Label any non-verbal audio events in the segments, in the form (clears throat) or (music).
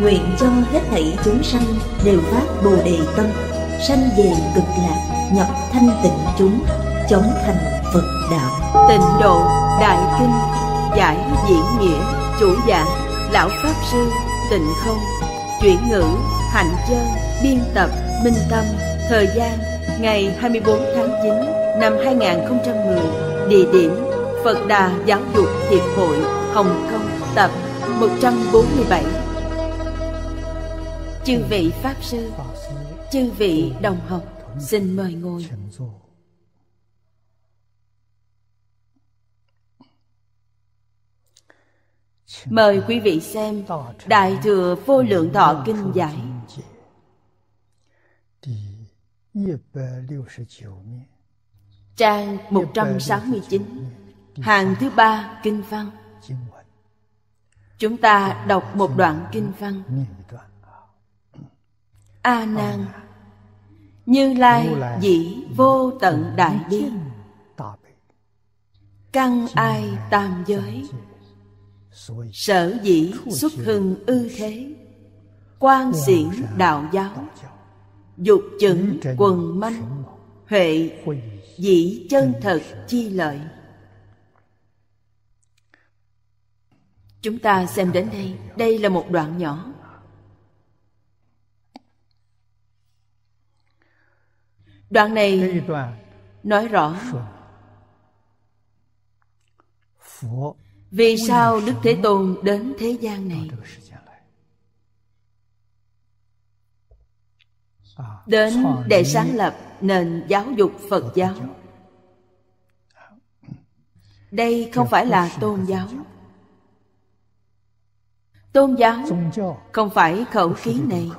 nguyện cho hết thảy chúng sanh đều phát bồ đề tâm sanh về cực lạc nhập thanh tịnh chúng chống thành phật đạo tịnh độ đại kinh giải diễn nghĩa chủ giảng lão pháp sư tịnh không chuyển ngữ hạnh chân biên tập minh tâm thời gian ngày 24 tháng 9 năm 2010 địa điểm Phật Đà Giáo dục Hiệp hội Hồng Kông tập 147 chư vị pháp sư chư vị đồng học xin mời ngồi mời quý vị xem đại thừa vô lượng thọ kinh giải trang 169 hàng thứ ba kinh văn chúng ta đọc một đoạn kinh văn a nan như lai dĩ vô tận đại bi căn ai tam giới sở dĩ xuất hưng ư thế quan xiển đạo giáo dục chứng quần manh huệ dĩ chân thật chi lợi chúng ta xem đến đây đây là một đoạn nhỏ đoạn này nói rõ vì sao đức thế tôn đến thế gian này à, đến để sáng lập nền giáo dục phật giáo đây không phải là tôn giáo tôn giáo không phải khẩu khí này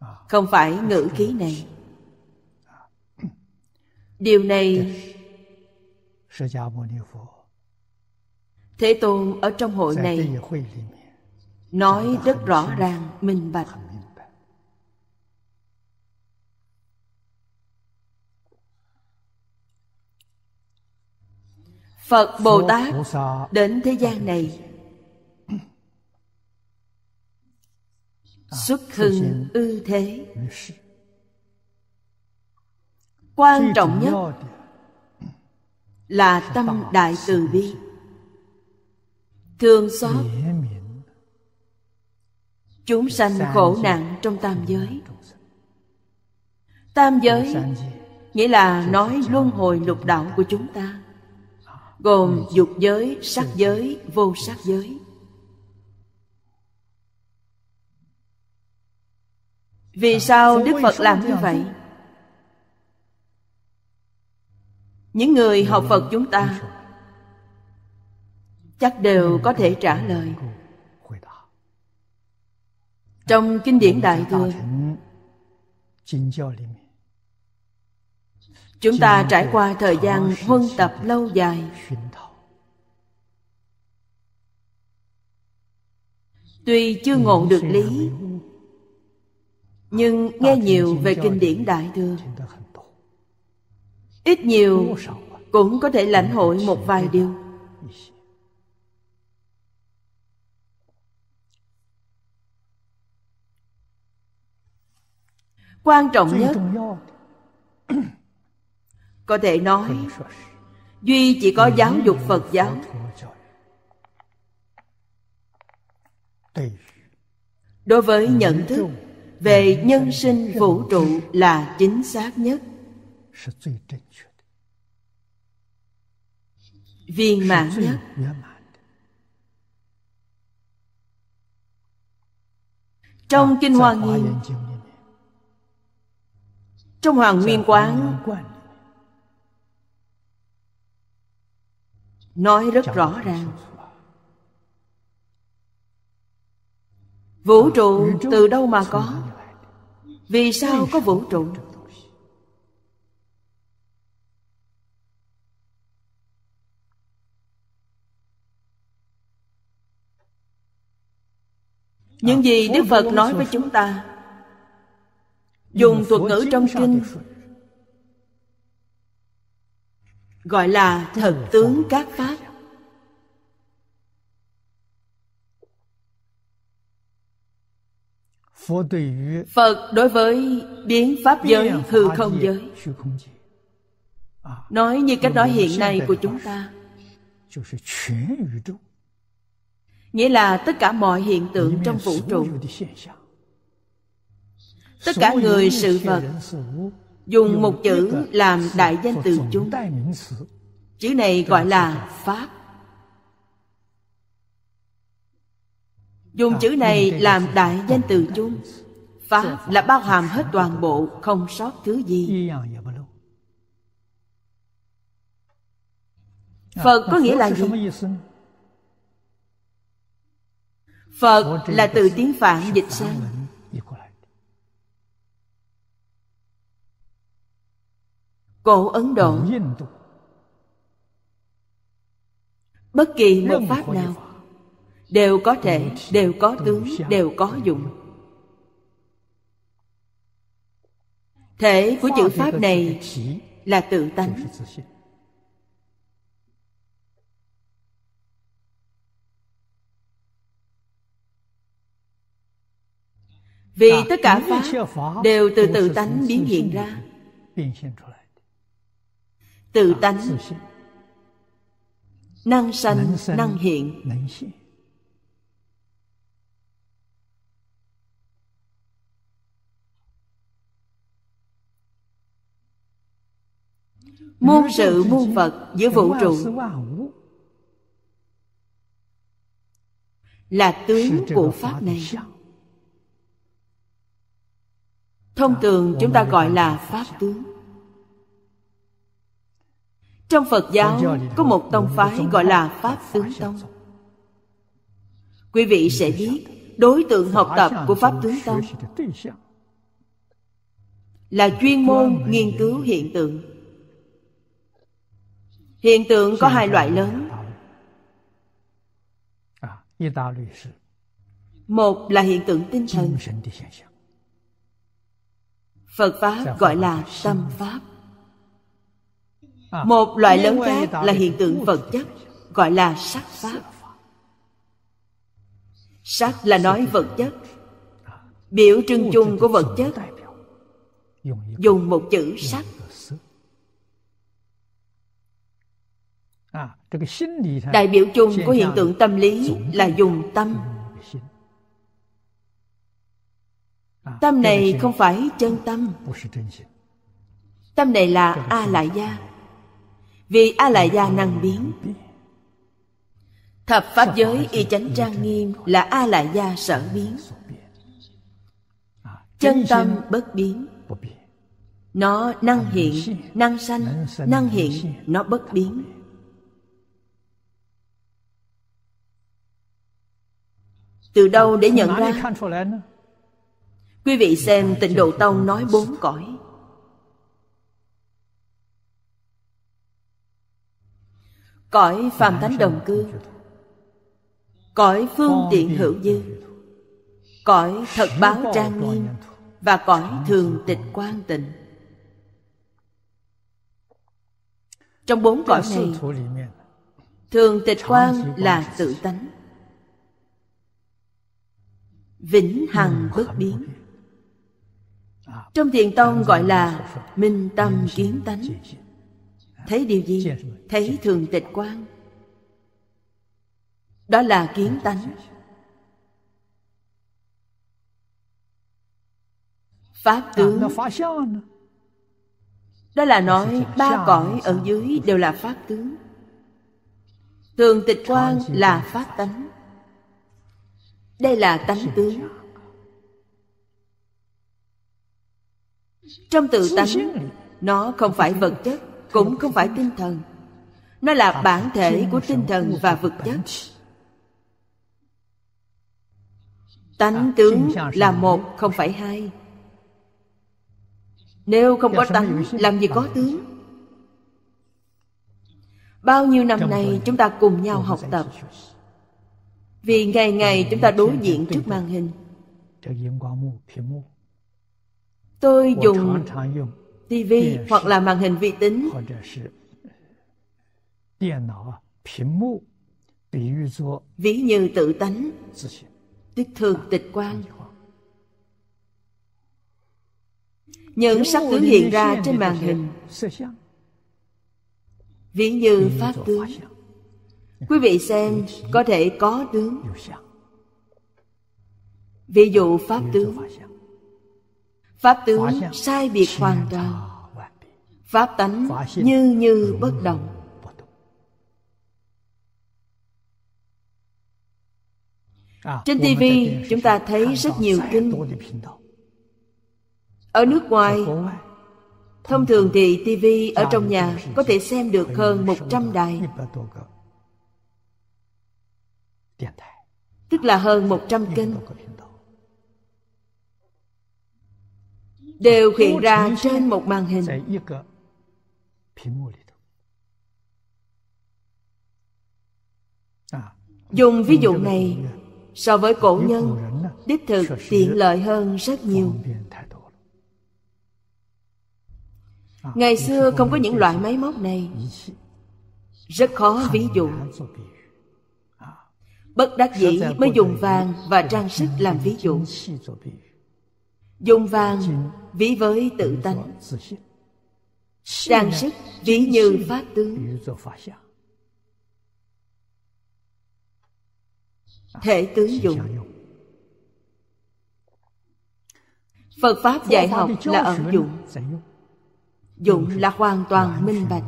à. không phải ngữ khí này điều này thế tôn ở trong hội này nói rất rõ ràng minh bạch phật bồ tát đến thế gian này xuất hưng ư thế quan trọng nhất là tâm đại từ bi thương xót chúng sanh khổ nạn trong tam giới tam giới nghĩa là nói luân hồi lục đạo của chúng ta gồm dục giới sắc giới vô sắc giới vì sao đức phật làm như vậy những người học phật chúng ta chắc đều có thể trả lời trong kinh điển đại thừa chúng ta trải qua thời gian huân tập lâu dài tuy chưa ngộ được lý nhưng nghe nhiều về kinh điển đại thừa ít nhiều cũng có thể lãnh hội một vài điều quan trọng nhất có thể nói duy chỉ có giáo dục phật giáo đối với nhận thức về nhân sinh vũ trụ là chính xác nhất viên mãn nhất trong à, kinh hoa nghiêm trong hoàng nguyên quán nói rất rõ ràng à. vũ trụ từ đâu mà có vì sao có vũ trụ Những gì Đức Phật nói với chúng ta Dùng thuật ngữ trong kinh Gọi là thần tướng các pháp Phật đối với biến pháp giới hư không giới Nói như cách nói hiện nay của chúng ta nghĩa là tất cả mọi hiện tượng trong vũ trụ tất cả người sự vật dùng một chữ làm đại danh từ chúng chữ này gọi là pháp dùng chữ này làm đại danh từ chung pháp là bao hàm hết toàn bộ không sót thứ gì phật có nghĩa là gì phật là từ tiếng phạn dịch sang cổ ấn độ bất kỳ một pháp nào đều có thể đều có tướng đều có dụng thể của chữ pháp này là tự tánh vì tất cả pháp đều từ tự tánh biến hiện ra tự tánh năng sanh năng hiện muôn sự muôn vật giữa vũ trụ là tướng của pháp này thông thường chúng ta gọi là pháp tướng trong phật giáo có một tông phái gọi là pháp tướng tông quý vị sẽ biết đối tượng học tập của pháp tướng tông là chuyên môn nghiên cứu hiện tượng hiện tượng có hai loại lớn à, một là hiện tượng tinh thần phật pháp gọi là tâm pháp à, một loại lớn khác là hiện tượng vật chất gọi là sắc pháp sắc là nói vật chất biểu trưng chung của vật chất dùng một chữ sắc à, đại biểu chung của hiện tượng tâm lý là dùng tâm À, tâm này không phải chân tâm tâm này là a lại gia vì a lại gia năng biến thập pháp giới y chánh trang nghiêm là a lại gia sở biến à, chân tâm bất biến nó năng hiện năng sanh năng hiện nó bất biến từ đâu để nhận ra Quý vị xem tịnh độ tông nói bốn cõi Cõi phàm thánh đồng cư Cõi phương tiện hữu dư Cõi thật báo trang nghiêm Và cõi thường tịch quan tịnh Trong bốn cõi này Thường tịch quan là tự tánh Vĩnh hằng bất biến trong thiền tông gọi là minh tâm kiến tánh thấy điều gì thấy thường tịch quan đó là kiến tánh pháp tướng đó là nói ba cõi ở dưới đều là pháp tướng thường tịch quan là pháp tánh đây là tánh tướng trong tự tánh nó không phải vật chất cũng không phải tinh thần nó là bản thể của tinh thần và vật chất tánh tướng là một không phải hai nếu không có tánh làm gì có tướng bao nhiêu năm nay chúng ta cùng nhau học tập vì ngày ngày chúng ta đối diện trước màn hình tôi dùng TV hoặc là màn hình vi tính ví như tự tánh tích thường tịch quan những sắc tướng hiện ra trên màn hình ví như pháp tướng quý vị xem có thể có tướng ví dụ pháp tướng Pháp tướng sai biệt hoàn toàn Pháp tánh như như bất động à, Trên TV chúng ta thấy rất nhiều kinh Ở nước ngoài Thông thường thì TV ở trong nhà có thể xem được hơn 100 đài Tức là hơn 100 kênh đều hiện ra trên một màn hình à, dùng ví dụ này so với cổ nhân đích thực tiện lợi hơn rất nhiều à, ngày xưa không có những loại máy móc này rất khó ví dụ à, bất đắc dĩ mới dùng vàng và trang sức làm ví dụ dung vang ví với tự tánh trang sức ví như pháp tướng thể tướng dụng phật pháp dạy học là ẩn dụng dụng là hoàn toàn minh bạch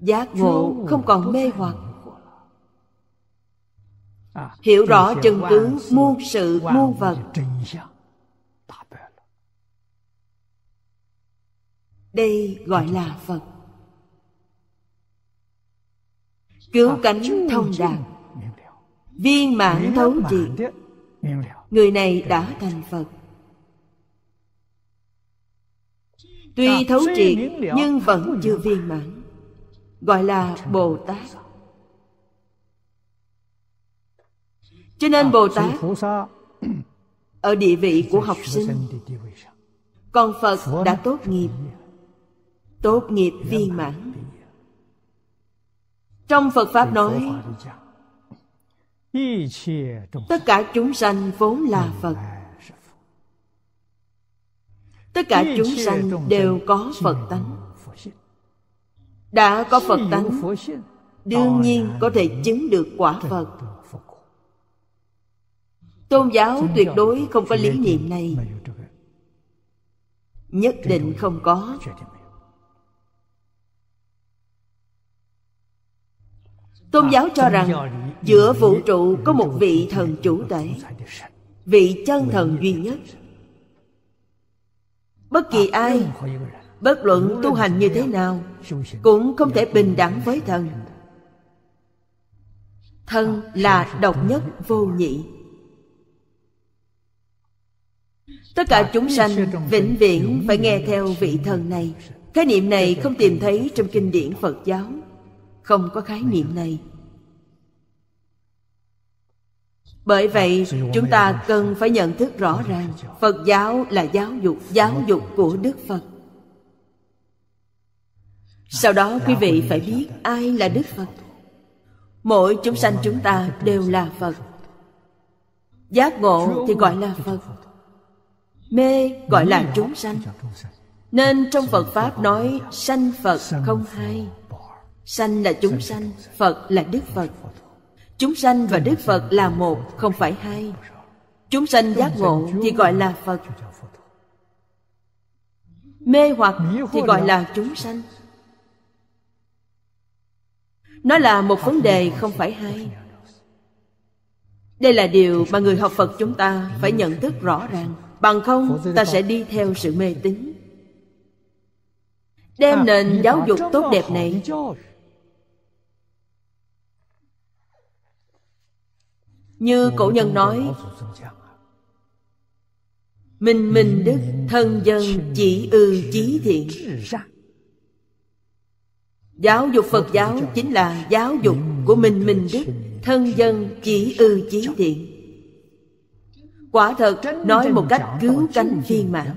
giác ngộ không còn mê hoặc hiểu rõ chân tướng muôn sự muôn vật đây gọi là phật cứu cánh thông đạt viên mãn thấu triệt người này đã thành phật tuy thấu triệt nhưng vẫn chưa viên mãn gọi là bồ tát cho nên à, bồ tát ở địa vị của học sinh còn phật đã tốt nghiệp tốt nghiệp viên mãn trong phật pháp nói tất cả chúng sanh vốn là phật tất cả chúng sanh đều có phật tánh đã có phật tánh đương nhiên có thể chứng được quả phật tôn giáo tuyệt đối không có lý niệm này nhất định không có à, tôn giáo cho rằng giữa vũ trụ có một vị thần chủ tể vị chân thần duy nhất bất kỳ à, ai bất luận tu hành như thế nào cũng không thể bình đẳng với thần thân à, là độc nhất vô nhị tất cả chúng sanh vĩnh viễn phải nghe theo vị thần này khái niệm này không tìm thấy trong kinh điển phật giáo không có khái niệm này bởi vậy chúng ta cần phải nhận thức rõ ràng phật giáo là giáo dục giáo dục của đức phật sau đó quý vị phải biết ai là đức phật mỗi chúng sanh chúng ta đều là phật giác ngộ thì gọi là phật mê gọi là chúng sanh nên trong phật pháp nói sanh phật không hai sanh là chúng sanh phật là đức phật chúng sanh và đức phật là một không phải hai chúng sanh giác ngộ thì gọi là phật mê hoặc thì gọi là chúng sanh nó là một vấn đề không phải hai đây là điều mà người học phật chúng ta phải nhận thức rõ ràng bằng không ta sẽ đi theo sự mê tín đem à, nền giáo dục tốt đẹp này như cổ nhân nói minh minh đức thân dân chỉ ư chí thiện giáo dục phật giáo chính là giáo dục của minh minh đức thân dân chỉ ư chí thiện quả thật nói một cách cứu cánh viên mãn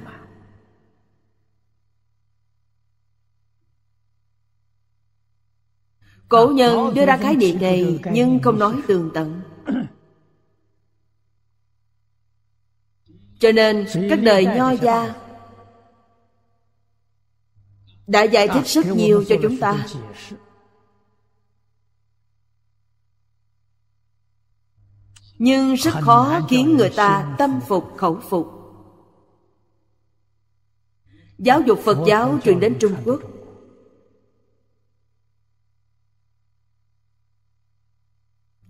cổ à, nhân đưa ra khái niệm này nhưng không nói tường tận cho nên các đời nho gia đã giải thích rất nhiều cho chúng ta nhưng rất khó khiến người ta tâm phục khẩu phục giáo dục phật giáo truyền đến trung quốc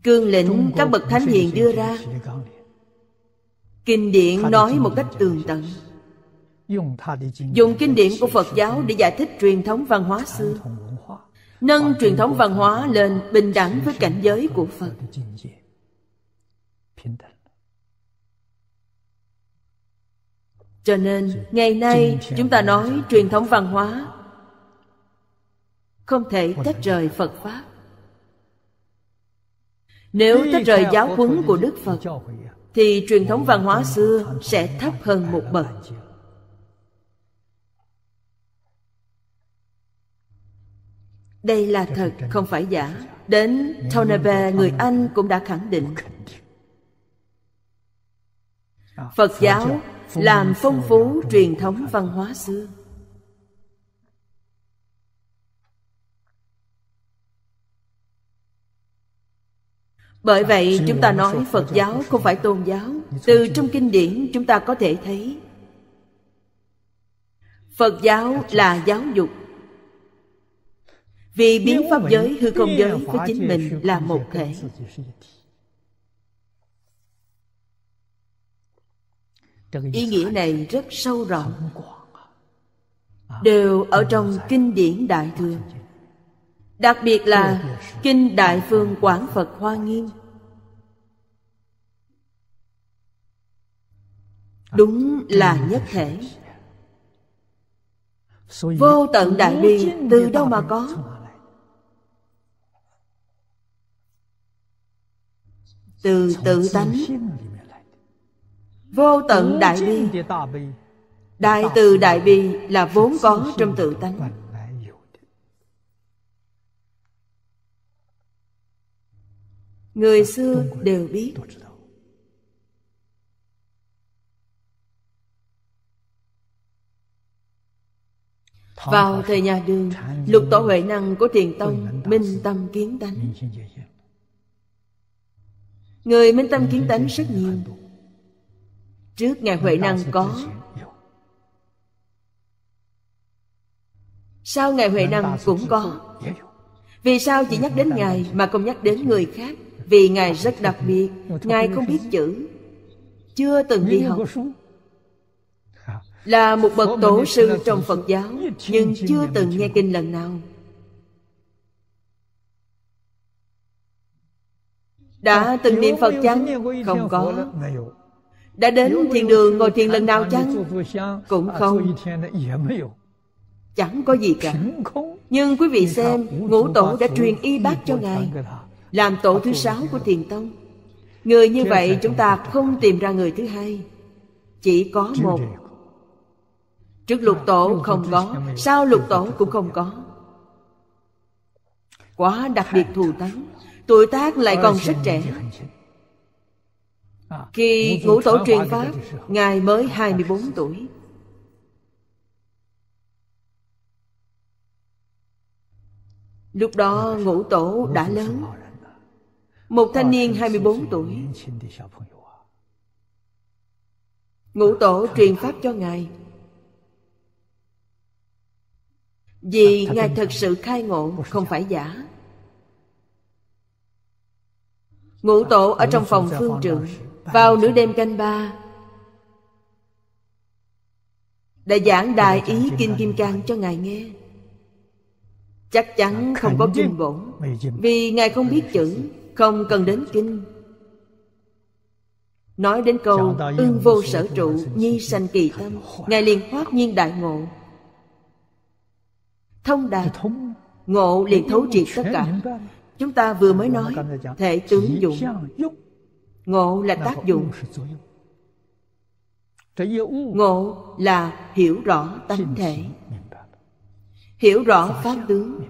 cương lĩnh các bậc thánh hiền đưa ra kinh điển nói một cách tường tận dùng kinh điển của phật giáo để giải thích truyền thống văn hóa xưa nâng truyền thống văn hóa lên bình đẳng với cảnh giới của phật cho nên ngày nay chúng ta nói truyền thống văn hóa không thể tách rời phật pháp nếu tách rời giáo huấn của đức phật thì truyền thống văn hóa xưa sẽ thấp hơn một bậc đây là thật không phải giả đến tonebe người anh cũng đã khẳng định phật giáo làm phong phú truyền thống văn hóa xưa bởi vậy chúng ta nói phật giáo không phải tôn giáo từ trong kinh điển chúng ta có thể thấy phật giáo là giáo dục vì biến pháp giới hư không giới với chính mình là một thể ý nghĩa này rất sâu rộng à, đều ở trong kinh điển đại thừa đặc biệt là kinh đại phương quảng phật hoa nghiêm à, đúng là nhất thể vô tận đại bi từ đâu mà có từ tự tánh vô tận đại bi đại từ đại bi là vốn có trong tự tánh người xưa đều biết vào thời nhà đường lục tổ huệ năng của thiền tông minh tâm kiến tánh người minh tâm kiến tánh rất nhiều trước ngài huệ năng có sau ngài huệ năng cũng có vì sao chỉ nhắc đến ngài mà không nhắc đến người khác vì ngài rất đặc biệt ngài không biết chữ chưa từng đi học là một bậc tổ sư trong phật giáo nhưng chưa từng nghe kinh lần nào đã từng niệm phật chăng không có đã đến thiền đường ngồi thiền lần nào chăng cũng à, không chẳng có gì cả nhưng quý vị xem ngũ tổ đã truyền y bác cho ngài làm tổ thứ sáu của thiền tông người như vậy chúng ta không tìm ra người thứ hai chỉ có một trước lục tổ không có sau lục tổ cũng không có quá đặc biệt thù thắng tuổi tác lại còn rất trẻ À, Khi ngũ tổ truyền Pháp Ngài mới 24 tuổi Lúc đó ngũ tổ đã lớn Một thanh niên 24 tuổi Ngũ tổ truyền Pháp cho Ngài Vì Ngài thật sự khai ngộ Không phải giả Ngũ tổ ở trong phòng phương trượng vào nửa đêm canh ba đã giảng đại ý kinh kim cang cho ngài nghe chắc chắn không có kinh bổn vì ngài không biết chữ không cần đến kinh nói đến câu ưng vô sở trụ nhi sanh kỳ tâm ngài liền thoát nhiên đại ngộ thông đạt ngộ liền thấu triệt tất cả chúng ta vừa mới nói thể tướng dụng ngộ là tác dụng ngộ là hiểu rõ tánh thể hiểu rõ pháp tướng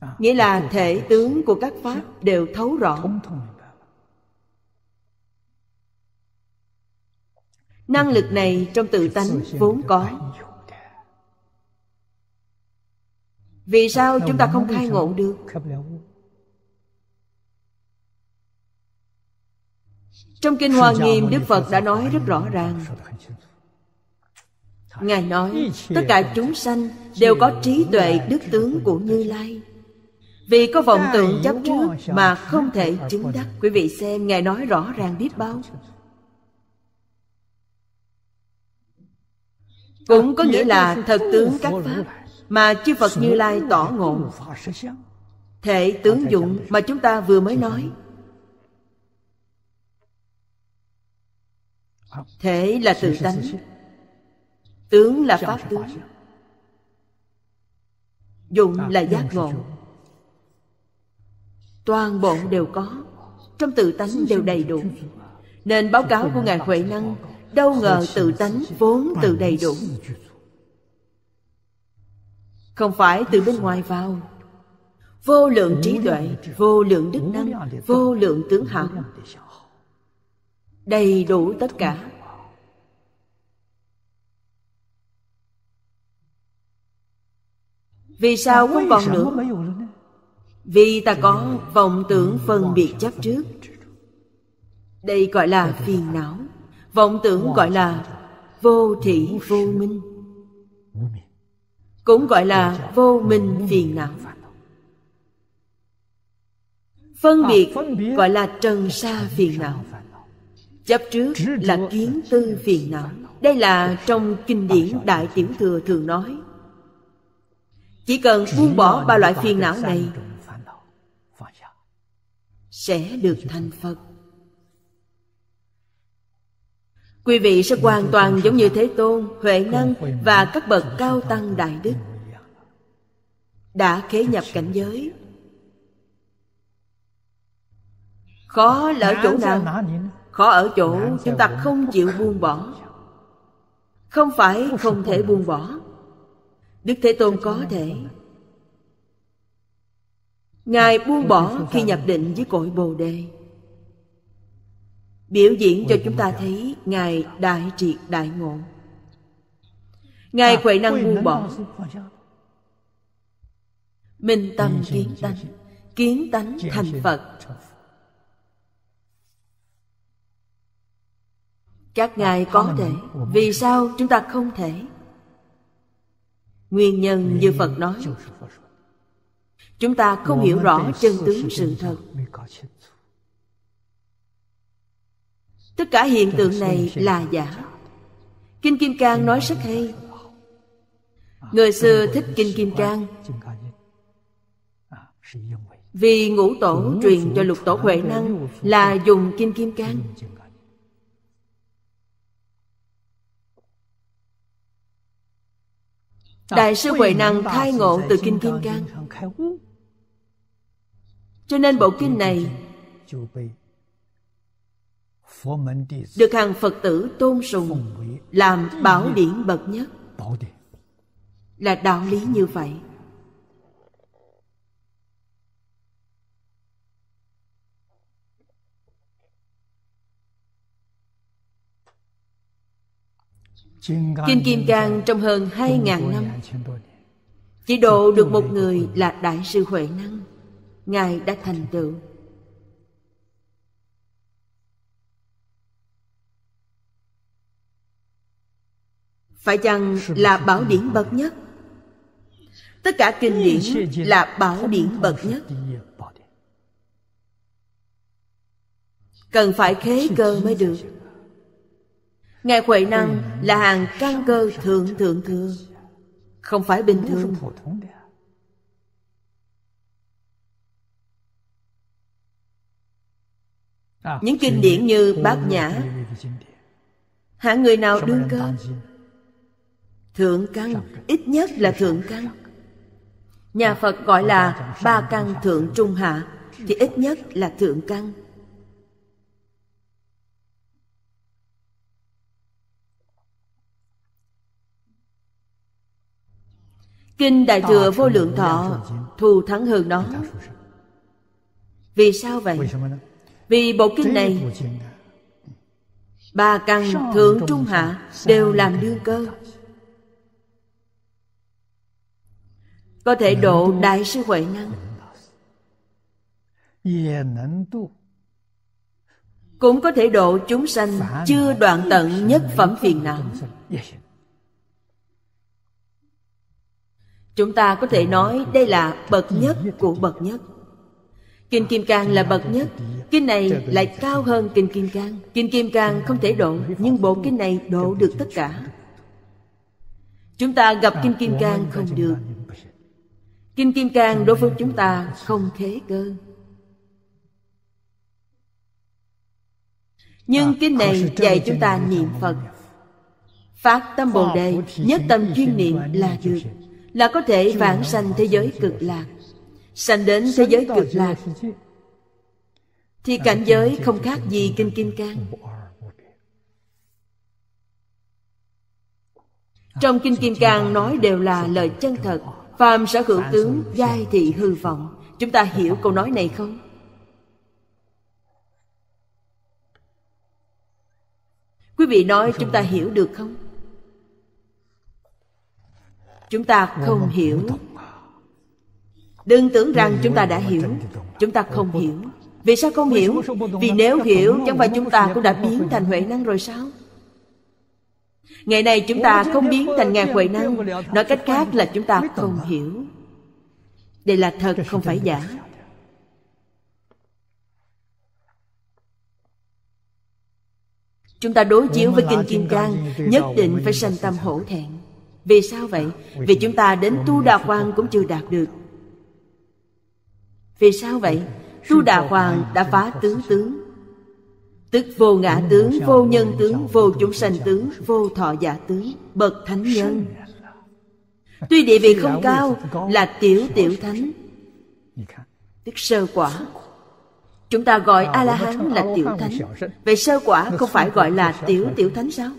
à, nghĩa là thể tướng của các pháp đều thấu rõ năng lực này trong tự tánh vốn có vì sao chúng ta không khai ngộ được Trong Kinh Hoa Nghiêm, Đức Phật đã nói rất rõ ràng. Ngài nói, tất cả chúng sanh đều có trí tuệ đức tướng của Như Lai. Vì có vọng tưởng chấp trước mà không thể chứng đắc. Quý vị xem, Ngài nói rõ ràng biết bao. Cũng có nghĩa là thật tướng các Pháp mà chư Phật Như Lai tỏ ngộ. Thể tướng dụng mà chúng ta vừa mới nói thể là tự tánh tướng là pháp tướng dụng à, là giác ngộ toàn bộ đều có trong tự tánh đều đầy đủ nên báo cáo của ngài huệ năng đâu ngờ tự tánh vốn tự đầy đủ không phải từ bên ngoài vào vô lượng trí tuệ vô lượng đức năng vô lượng tướng hảo đầy đủ tất cả vì sao không còn nữa vì ta có vọng tưởng phân biệt chấp trước đây gọi là phiền não vọng tưởng gọi là vô thị vô minh cũng gọi là vô minh phiền não phân biệt à, gọi là trần sa phiền não chấp trước là kiến tư phiền não đây là trong kinh điển đại tiểu thừa thường nói chỉ cần buông bỏ ba loại phiền não này sẽ được thành phật quý vị sẽ hoàn toàn giống như thế tôn huệ năng và các bậc cao tăng đại đức đã khế nhập cảnh giới khó lỡ chỗ nào khó ở chỗ chúng ta không chịu buông bỏ không phải không thể buông bỏ đức thế tôn có thể ngài buông bỏ khi nhập định với cội bồ đề biểu diễn cho chúng ta thấy ngài đại triệt đại ngộ ngài huệ à, năng buông bỏ minh tâm kiến tánh kiến tánh thành phật các ngài có thể vì sao chúng ta không thể nguyên nhân như phật nói chúng ta không hiểu rõ chân tướng sự thật tất cả hiện tượng này là giả kinh kim cang nói rất hay à, người xưa thích kinh kim cang à, vì ngũ tổ truyền cho lục tổ huệ năng là dùng kinh kim cang đại sư huệ năng khai ngộ từ kinh kim cang cho nên bộ kinh này được hàng phật tử tôn sùng làm bảo điển bậc nhất là đạo lý như vậy Kinh Kim Cang trong hơn 2.000 năm Chỉ độ được một người là Đại sư Huệ Năng Ngài đã thành tựu Phải chăng là bảo điển bậc nhất? Tất cả kinh điển là bảo điển bậc nhất Cần phải khế cơ mới được Ngài Huệ Năng là hàng căn cơ thượng thượng thượng Không phải bình thường Những kinh điển như Bát Nhã Hạng người nào đương cơ Thượng căn Ít nhất là thượng căn Nhà Phật gọi là Ba căn thượng trung hạ Thì ít nhất là thượng căn kinh đại thừa vô lượng thọ thù thắng hơn nó vì sao vậy vì bộ kinh này ba căn thượng trung hạ đều làm đương cơ có thể độ đại sư huệ năng cũng có thể độ chúng sanh chưa đoạn tận nhất phẩm phiền não chúng ta có thể nói đây là bậc nhất của bậc nhất kinh kim cang là bậc nhất kinh này lại cao hơn kinh kim cang kinh kim cang không thể độ nhưng bộ kinh này độ được tất cả chúng ta gặp kinh kim cang không được kinh kim cang đối với chúng ta không thế cơ nhưng kinh này dạy chúng ta niệm phật phát tâm bồ đề nhất tâm chuyên niệm là được là có thể vãng sanh thế giới cực lạc sanh đến thế giới cực lạc thì cảnh giới không khác gì kinh kim cang trong kinh kim cang nói đều là lời chân thật phàm sở hữu tướng giai thị hư vọng chúng ta hiểu câu nói này không quý vị nói chúng ta hiểu được không chúng ta không hiểu đừng tưởng rằng chúng ta đã hiểu chúng ta không hiểu vì sao không hiểu vì nếu hiểu chẳng phải chúng ta cũng đã biến thành huệ năng rồi sao ngày nay chúng ta không biến thành ngàn huệ năng nói cách khác là chúng ta không hiểu đây là thật không phải giả chúng ta đối chiếu với kinh kim cang nhất định phải sanh tâm hổ thẹn vì sao vậy vì chúng ta đến tu đà hoàng cũng chưa đạt được vì sao vậy tu đà hoàng đã phá tướng tướng tức vô ngã tướng vô nhân tướng vô chúng sanh tướng vô thọ giả tướng bậc thánh nhân tuy địa vị không cao là tiểu tiểu thánh tức sơ quả chúng ta gọi a la hán là tiểu thánh vậy sơ quả không phải gọi là tiểu tiểu thánh sao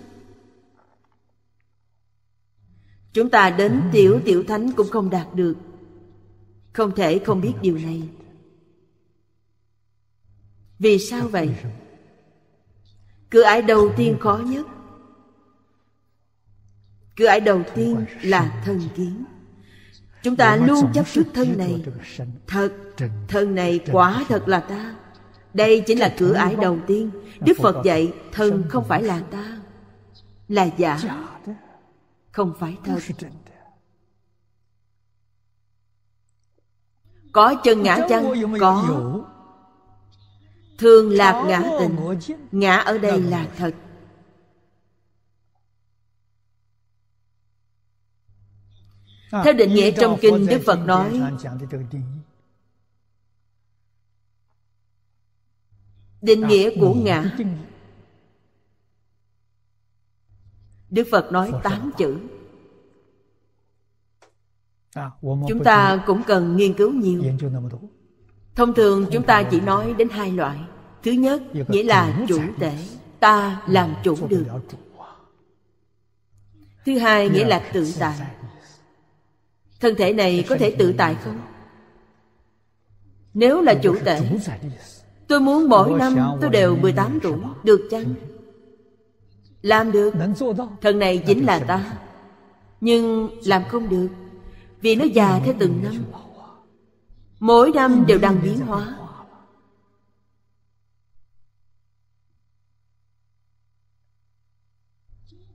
chúng ta đến tiểu tiểu thánh cũng không đạt được không thể không biết điều này vì sao vậy cửa ải đầu tiên khó nhất cửa ải đầu tiên là thân kiến chúng ta luôn chấp trước thân này thật thân này quả thật là ta đây chính là cửa ải đầu tiên đức phật dạy thân không phải là ta là giả không phải thật có chân ngã chăng có thường lạc ngã tình ngã ở đây là thật à, theo định nghĩa trong kinh đức phật nói định à, nghĩa của ngã đức phật nói tám chữ à, chúng ta cũng cần nghiên cứu nhiều thông thường chúng ta chỉ nói đến hai loại thứ nhất nghĩa là chủ tể ta làm chủ được thứ hai nghĩa là tự tại thân thể này có thể tự tại không nếu là chủ tể tôi muốn mỗi năm tôi đều 18 tuổi được chăng làm được thân này chính là ta nhưng làm không được vì nó già theo từng năm mỗi năm đều đang biến hóa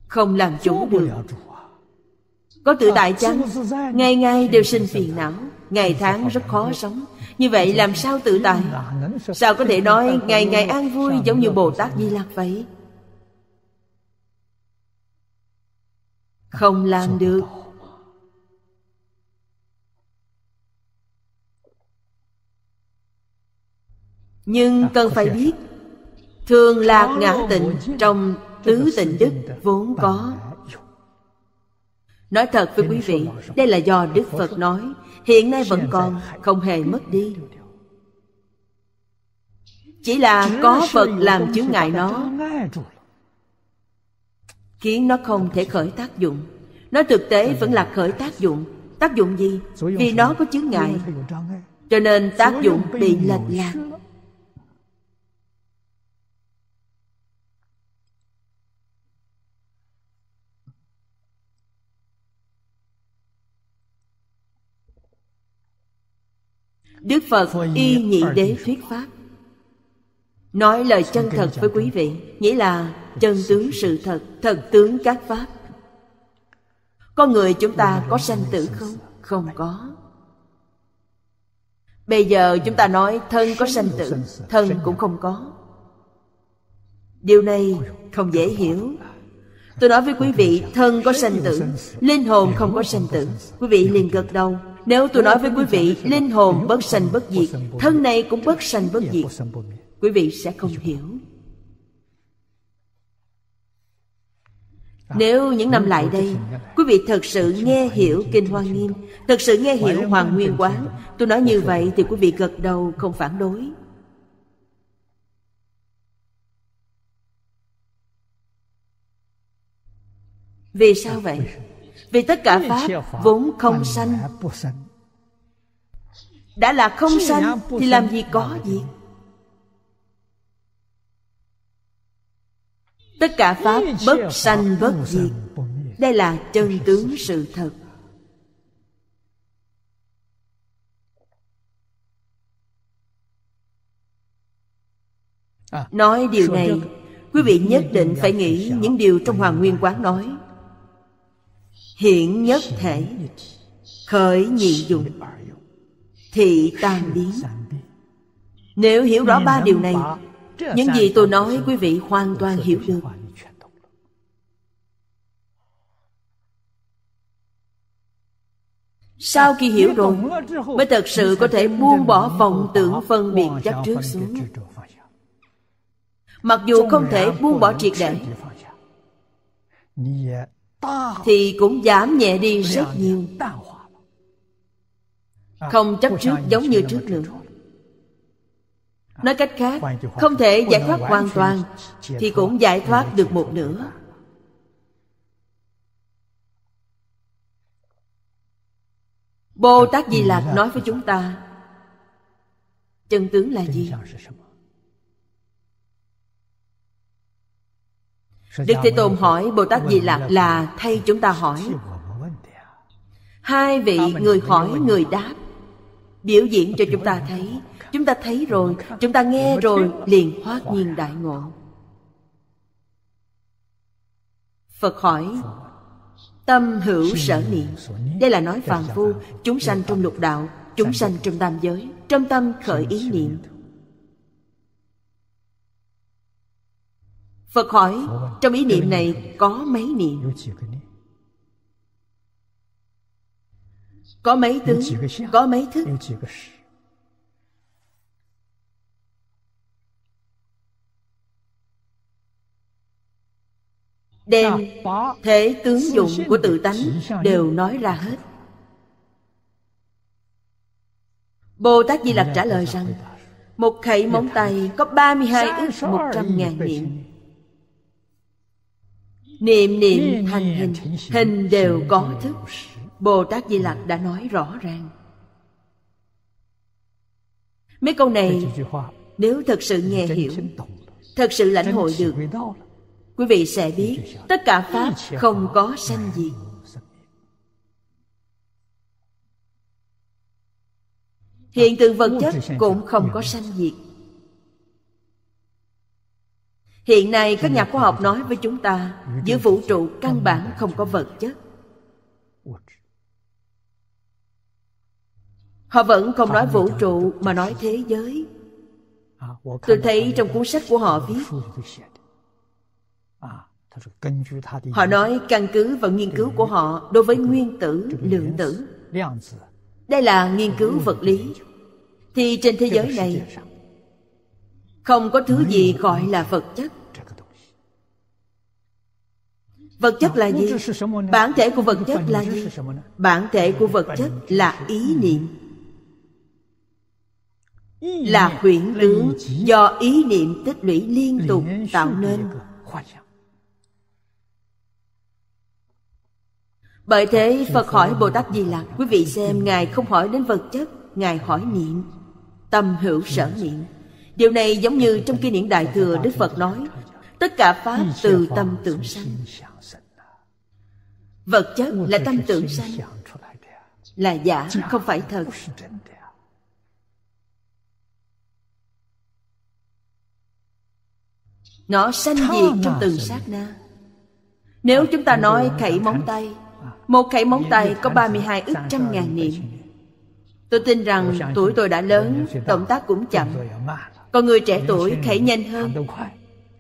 không làm chủ được có tự tại chăng ngày ngày đều sinh phiền não ngày tháng rất khó sống như vậy làm sao tự tại sao có thể nói ngày ngày an vui giống như bồ tát di lặc vậy không làm được nhưng à, cần phải biết thường lạc ngã tịnh trong tứ tịnh đức vốn có nói thật với quý vị đây là do đức phật nói hiện nay vẫn còn không hề mất đi chỉ là có phật làm chướng ngại nó khiến nó không thể khởi tác dụng nó thực tế vẫn là khởi tác dụng tác dụng gì vì nó có chướng ngại cho nên tác dụng bị lệch lạc Đức Phật y nhị đế thuyết pháp nói lời chân thật với quý vị nghĩa là chân tướng sự thật thật tướng các pháp con người chúng ta có sanh tử không không có bây giờ chúng ta nói thân có sanh tử thân cũng không có điều này không dễ hiểu tôi nói với quý vị thân có sanh tử linh hồn không có sanh tử quý vị liền gật đầu nếu tôi nói với quý vị linh hồn bất sanh bất diệt thân này cũng bất sanh bất diệt quý vị sẽ không hiểu à, Nếu những năm lại đây Quý vị thật sự nghe hiểu Kinh Hoa Nghiêm Thật sự nghe hiểu Hoàng Nguyên Quán Tôi nói như vậy thì quý vị gật đầu không phản đối Vì sao vậy? À, Vì tất cả Pháp vốn không sanh Đã là không sanh thì làm gì có gì tất cả pháp bất sanh bất diệt đây là chân tướng sự thật à, nói điều này quý vị nhất định phải nghĩ những điều trong hoàng nguyên quán nói hiển nhất thể khởi nhị dụng thị tan biến nếu hiểu rõ ba điều này những gì tôi nói quý vị hoàn toàn hiểu được Sau khi hiểu rồi Mới thật sự có thể buông bỏ vọng tưởng phân biệt chấp trước xuống Mặc dù không thể buông bỏ triệt để Thì cũng giảm nhẹ đi rất nhiều à, Không chấp trước giống như trước nữa nói cách khác không thể giải thoát hoàn toàn thì cũng giải thoát được một nửa bồ tát di lạc nói với chúng ta chân tướng là gì đức thế tôn hỏi bồ tát di lạc là thay chúng ta hỏi hai vị người hỏi người đáp biểu diễn cho chúng ta thấy chúng ta thấy rồi chúng ta nghe rồi liền hoát nhiên đại ngộ phật hỏi tâm hữu sở niệm đây là nói phàm dạ phu chúng dạ sanh trong lục đạo chúng sanh trong tam giới trong tâm khởi ý niệm phật hỏi trong ý niệm này có mấy niệm có mấy tướng có mấy thức đem thế tướng dụng của tự tánh đều nói ra hết Bồ Tát Di Lặc trả lời rằng Một khẩy móng tay có 32 ức 100 ngàn niệm Niệm niệm thành hình Hình đều có thức Bồ Tát Di Lặc đã nói rõ ràng Mấy câu này Nếu thật sự nghe hiểu Thật sự lãnh hội được quý vị sẽ biết tất cả pháp không có sanh diệt hiện tượng vật chất cũng không có sanh diệt hiện nay các nhà khoa học nói với chúng ta giữa vũ trụ căn bản không có vật chất họ vẫn không nói vũ trụ mà nói thế giới tôi thấy trong cuốn sách của họ viết À, họ nói căn cứ và nghiên cứu của họ đối với nguyên tử, lượng tử. Đây là nghiên cứu vật lý. Thì trên thế giới này không có thứ gì gọi là vật chất. Vật chất à, là gì? Bản thể của vật chất là gì? Bản thể của vật chất là ý niệm. Là huyễn tướng do ý niệm tích lũy liên tục tạo nên bởi thế phật hỏi bồ tát di lặc quý vị xem ngài không hỏi đến vật chất ngài hỏi niệm tâm hữu sở niệm điều này giống như trong kinh điển đại thừa đức phật nói tất cả pháp từ tâm tưởng sanh vật chất là tâm tưởng sanh là giả không phải thật nó sanh gì trong từng sát na nếu chúng ta nói khẩy móng tay một khẩy móng tay có 32 ức trăm ngàn niệm Tôi tin rằng tuổi tôi đã lớn Động tác cũng chậm Còn người trẻ tuổi khẩy nhanh hơn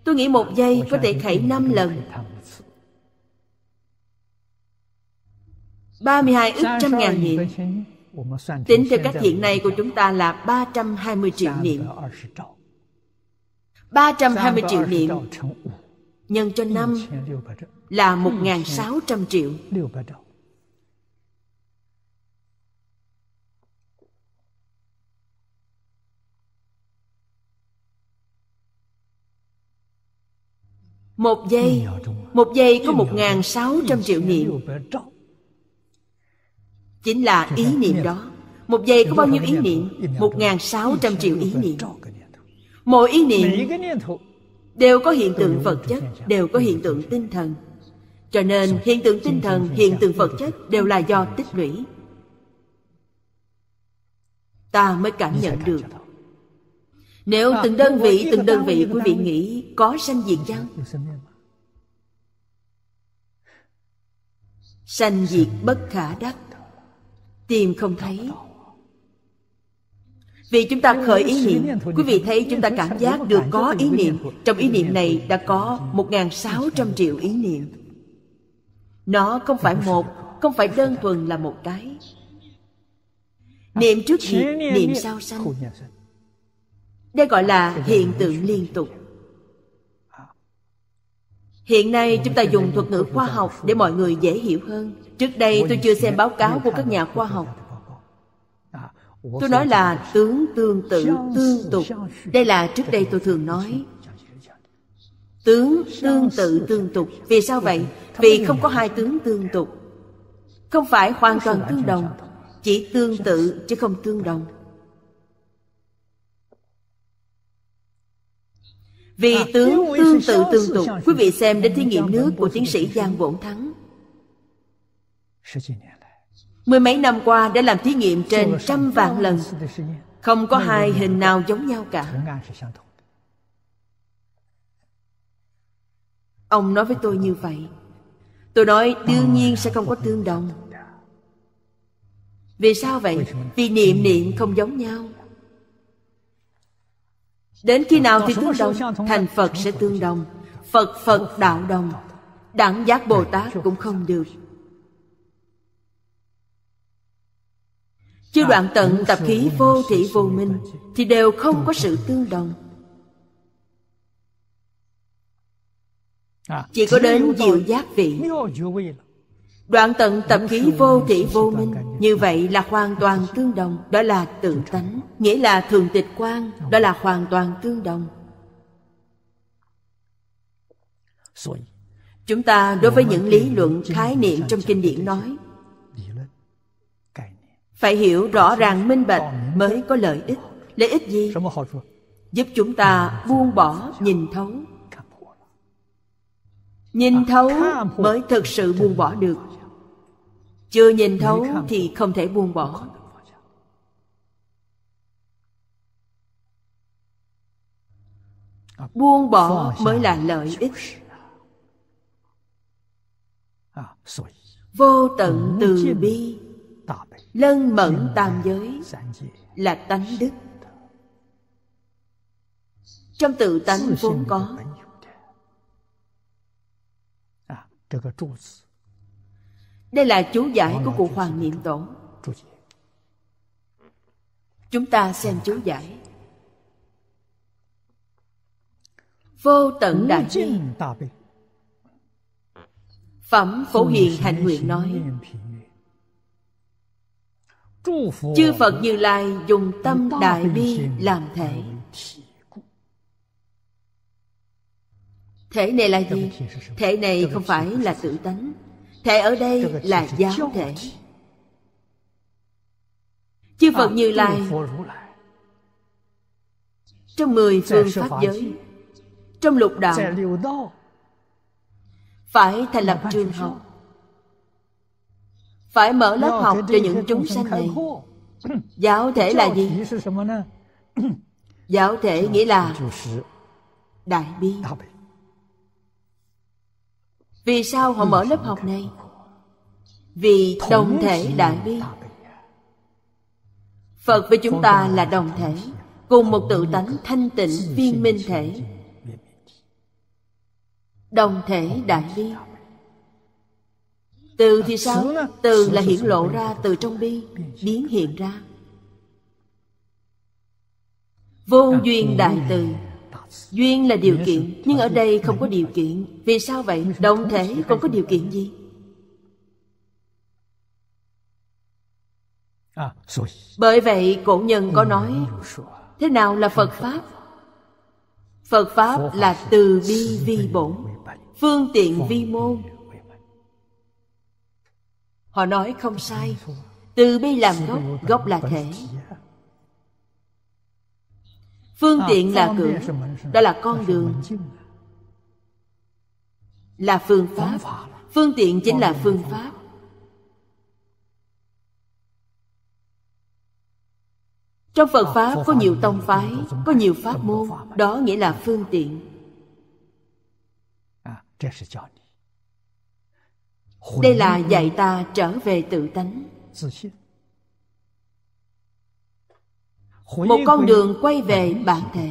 Tôi nghĩ một giây có thể khẩy 5 lần 32 ức trăm ngàn niệm Tính theo các hiện nay của chúng ta là 320 triệu niệm 320 triệu niệm Nhân cho năm là 1.600 ừ, ừ. triệu. Một giây Một giây có 1.600 triệu niệm Chính là ý niệm đó Một giây có bao nhiêu ý niệm 1.600 triệu ý niệm Mỗi ý niệm Đều có hiện tượng vật chất Đều có hiện tượng tinh thần cho nên hiện tượng tinh thần hiện tượng vật chất đều là do tích lũy ta mới cảm nhận được nếu à, từng đơn vị từng đơn vị quý vị nghĩ có sanh diệt chăng sanh diệt bất khả đắc tìm không thấy vì chúng ta khởi ý niệm quý vị thấy chúng ta cảm giác được có ý niệm trong ý niệm này đã có một sáu trăm triệu ý niệm nó không phải một không phải đơn thuần là một cái niệm trước diệt niệm sau sanh đây gọi là hiện tượng liên tục hiện nay chúng ta dùng thuật ngữ khoa học để mọi người dễ hiểu hơn trước đây tôi chưa xem báo cáo của các nhà khoa học tôi nói là tướng tương tự tương tục đây là trước đây tôi thường nói tướng tương tự tương tục vì sao vậy vì không có hai tướng tương tục không phải hoàn toàn tương đồng chỉ tương tự chứ không tương đồng vì à, tướng tương tự tương tục quý vị xem đến thí nghiệm nước của tiến sĩ giang bổn thắng mười mấy năm qua đã làm thí nghiệm trên trăm vạn lần không có hai hình nào giống nhau cả ông nói với tôi như vậy Tôi nói đương nhiên sẽ không có tương đồng Vì sao vậy? Vì niệm niệm không giống nhau Đến khi nào thì tương đồng Thành Phật sẽ tương đồng Phật Phật đạo đồng Đẳng giác Bồ Tát cũng không được Chứ đoạn tận tập khí vô thị vô minh Thì đều không có sự tương đồng Dạ. chỉ có đến diệu giác vị đoạn tận tập khí vô thị vô minh như vậy là hoàn dạ. toàn tương đồng đó là tự tánh nghĩa là thường tịch quan dạ. đó là hoàn toàn tương đồng chúng ta đối với những lý luận khái niệm trong kinh điển nói phải hiểu rõ ràng minh bạch mới có lợi ích lợi ích gì giúp chúng ta buông bỏ nhìn thấu nhìn à, thấu mới thực sự buông bỏ được chưa nhìn thấu thì không thể buông bỏ à, buông bỏ mới là lợi ích à, vô tận từ bi lân mẫn tam giới là tánh đức trong tự tánh vốn có Đây là chú giải của cụ Hoàng Niệm Tổ Chúng ta xem chú giải Vô tận đại bi Phẩm Phổ Hiền Hạnh Nguyện nói Chư Phật Như Lai dùng tâm đại bi làm thể thể này là gì thể này không phải là tự tánh thể ở đây là giáo thể chư phật à, như lai trong mười phương pháp giới trong lục đạo phải thành lập trường học phải mở lớp học cho những chúng sanh này (clears throat) giáo thể là gì giáo thể nghĩa là đại bi vì sao họ mở lớp học này? Vì đồng thể đại bi Phật với chúng ta là đồng thể Cùng một tự tánh thanh tịnh viên minh thể Đồng thể đại bi Từ thì sao? Từ là hiển lộ ra từ trong bi Biến hiện ra Vô duyên đại từ duyên là điều kiện nhưng ở đây không có điều kiện vì sao vậy động thể không có điều kiện gì à, bởi vậy cổ nhân có nói ừ, thế nào là phật pháp phật pháp là từ bi vi bổn phương tiện vi môn họ nói không sai từ bi làm gốc gốc là thể phương à, tiện là cửa đó là con đường là phương pháp phương tiện chính là phương pháp trong phật à, pháp có nhiều tông phái có nhiều pháp môn đó nghĩa là phương tiện à, đây là dạy ta trở về tự tánh một con đường quay về bản thể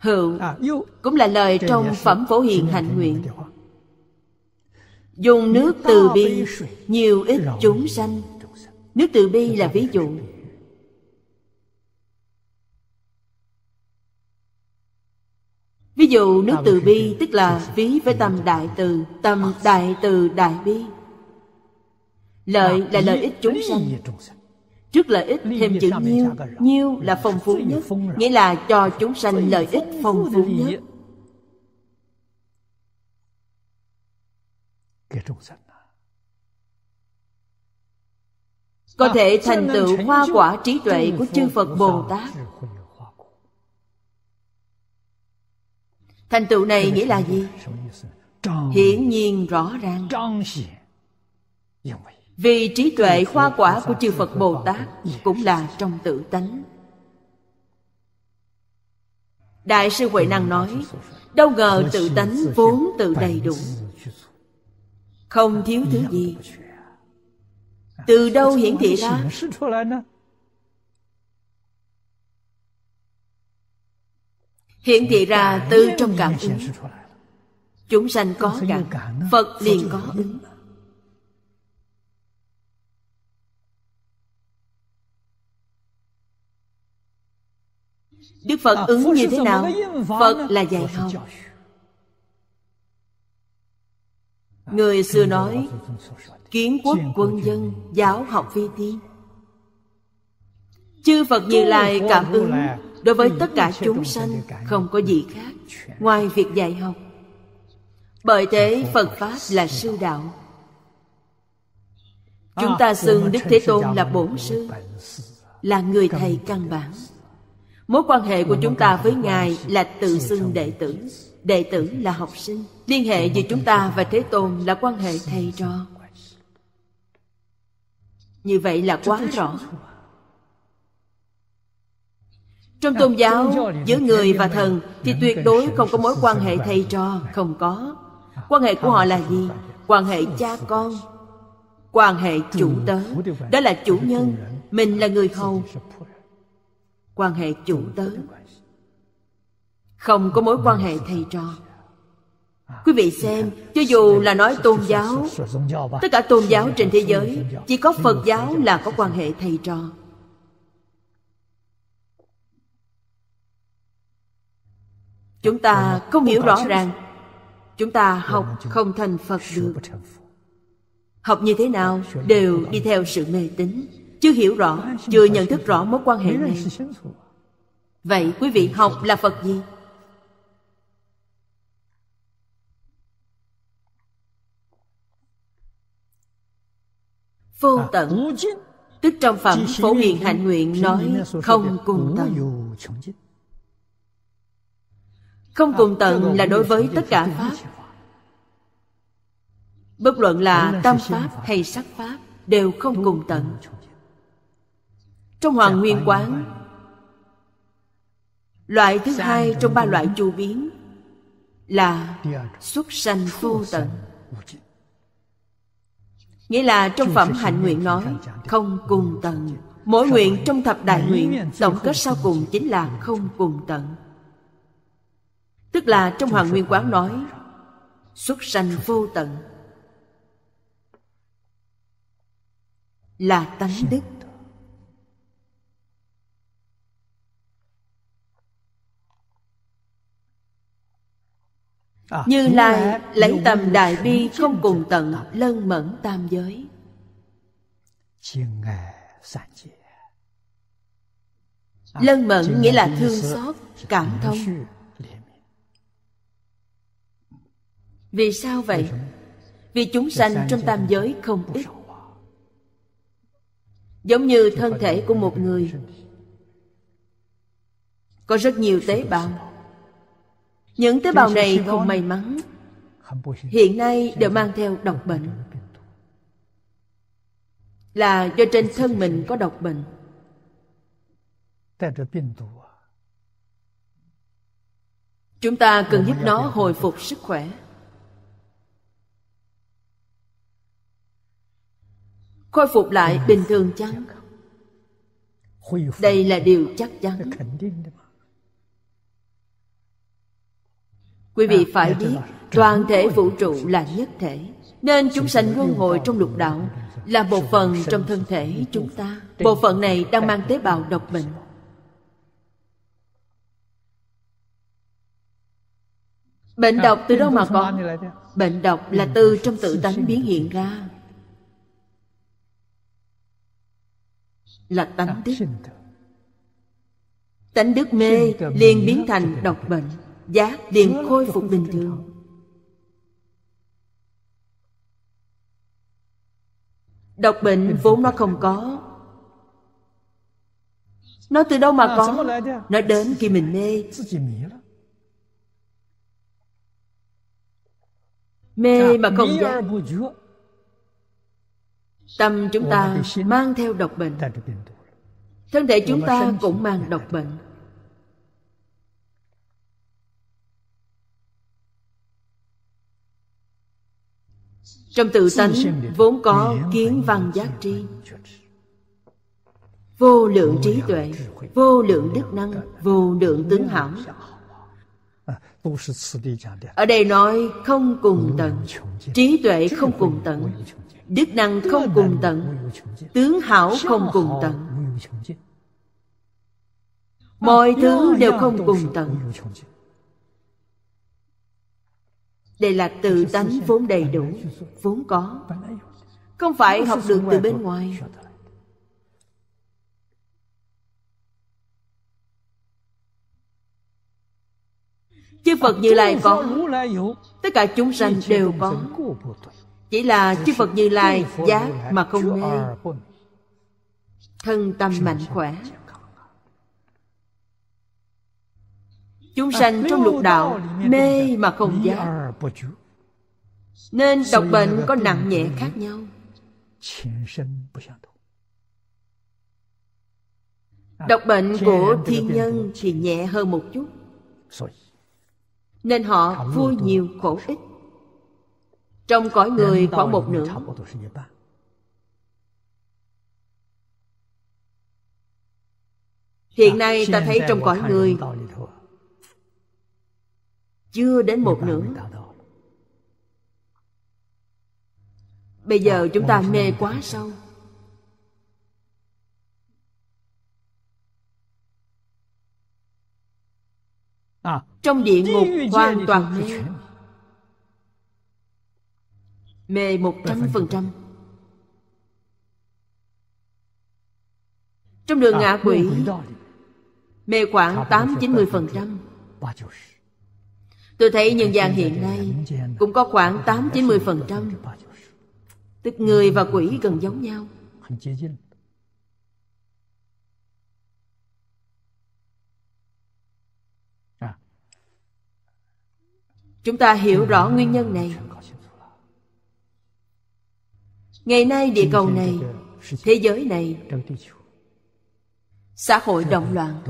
hữu à, cũng là lời trong phẩm phổ hiền hạnh nguyện dùng nước từ bi nhiều ít chúng sanh nước từ bi là ví dụ dụ nước từ bi tức là ví với tâm đại từ Tâm đại từ đại bi Lợi là lợi ích chúng sanh Trước lợi ích thêm chữ nhiêu Nhiêu là phong phú nhất Nghĩa là cho chúng sanh lợi ích phong phú nhất Có thể thành tựu hoa quả trí tuệ của chư Phật Bồ Tát thành tựu này nghĩa là gì hiển nhiên rõ ràng vì trí tuệ hoa quả của chư phật bồ tát cũng là trong tự tánh đại sư huệ năng nói đâu ngờ tự tánh vốn tự đầy đủ không thiếu thứ gì từ đâu hiển thị ra hiện thị ra từ trong cảm ứng chúng sanh có cảm phật liền có ứng đức phật à, ứng như thế nào phật là dạy học người à, xưa nói kiến quốc quân dân giáo học vi tiên chư phật như lai cảm ứng đối với ừ, tất cả chúng sanh không có gì khác ngoài việc dạy học bởi thế phật pháp là sư đạo à, chúng ta xưng đức thế tôn là bổn sư là người thầy căn bản mối quan hệ của chúng ta với ngài là tự xưng đệ tử đệ tử là học sinh liên hệ giữa chúng ta và thế tôn là quan hệ thầy trò như vậy là quá rõ trong tôn giáo giữa người và thần thì tuyệt đối không có mối quan hệ thầy trò không có quan hệ của họ là gì quan hệ cha con quan hệ chủ tớ đó là chủ nhân mình là người hầu quan hệ chủ tớ không có mối quan hệ thầy trò à, quý vị xem cho dù là nói tôn giáo tất cả tôn giáo trên thế giới chỉ có phật giáo là có quan hệ thầy trò chúng ta không hiểu rõ ràng chúng ta học không thành phật được học như thế nào đều đi theo sự mê tín chưa hiểu rõ chưa nhận thức rõ mối quan hệ này vậy quý vị học là phật gì vô à, tận tức trong phẩm phổ hiền hạnh nguyện nói không cùng tận không cùng tận là đối với tất cả pháp bất luận là tâm pháp hay sắc pháp đều không cùng tận trong hoàng dạ nguyên quán dạ loại thứ dạ hai trong ba loại chu biến là xuất sanh vô tận nghĩa là trong phẩm hạnh nguyện nói không cùng tận mỗi nguyện trong thập đại nguyện tổng kết sau cùng chính là không cùng tận tức là trong hoàng nguyên quán nói xuất sanh vô tận là tánh đức à, như lai lấy tầm đại bi không cùng tận lân mẫn tam giới lân mẫn nghĩa là thương xót cảm thông vì sao vậy vì chúng sanh trong tam giới không ít giống như thân thể của một người có rất nhiều tế bào những tế bào này không may mắn hiện nay đều mang theo độc bệnh là do trên thân mình có độc bệnh chúng ta cần giúp nó hồi phục sức khỏe khôi phục lại bình thường chăng đây là điều chắc chắn quý vị phải biết toàn thể vũ trụ là nhất thể nên chúng sanh luân hồi trong lục đạo là một phần trong thân thể chúng ta bộ phận này đang mang tế bào độc bệnh bệnh độc từ đâu mà có bệnh độc là từ trong tự tánh biến hiện ra là tánh à, đức tánh đức mê liền biến thành độc bệnh giác liền khôi phục bình thường độc bệnh vốn nó không có nó từ đâu mà à, có nó đến khi mình mê mê mà không giác tâm chúng ta mang theo độc bệnh thân thể chúng ta cũng mang độc bệnh trong tự tánh vốn có kiến văn giác tri vô lượng trí tuệ vô lượng đức năng vô lượng tướng hảo à, ở đây nói không cùng tận trí tuệ không cùng tận Đức năng không cùng tận Tướng hảo không cùng tận Mọi thứ đều không cùng tận Đây là tự tánh vốn đầy đủ Vốn có Không phải học được từ bên ngoài Chư Phật Như Lai có Tất cả chúng sanh đều có chỉ là chư phật như lai giác mà không nghe thân tâm mạnh khỏe chúng sanh trong lục đạo mê mà không giác nên độc bệnh có nặng nhẹ khác nhau độc bệnh của thiên nhân thì nhẹ hơn một chút nên họ vui nhiều khổ ít trong cõi người khoảng một nửa hiện dạ, nay ta thấy trong cõi người chưa đến một nửa bây giờ dạ, chúng ta mê quá sâu à. trong địa ngục hoàn toàn mê Mê một trăm phần trăm Trong đường à, ngạ quỷ Mê khoảng tám chín mươi phần trăm Tôi thấy nhân gian hiện nay Cũng có khoảng tám chín mươi phần trăm Tức người và quỷ gần giống nhau à. Chúng ta hiểu rõ nguyên nhân này ngày nay địa cầu này thế giới này xã hội động loạn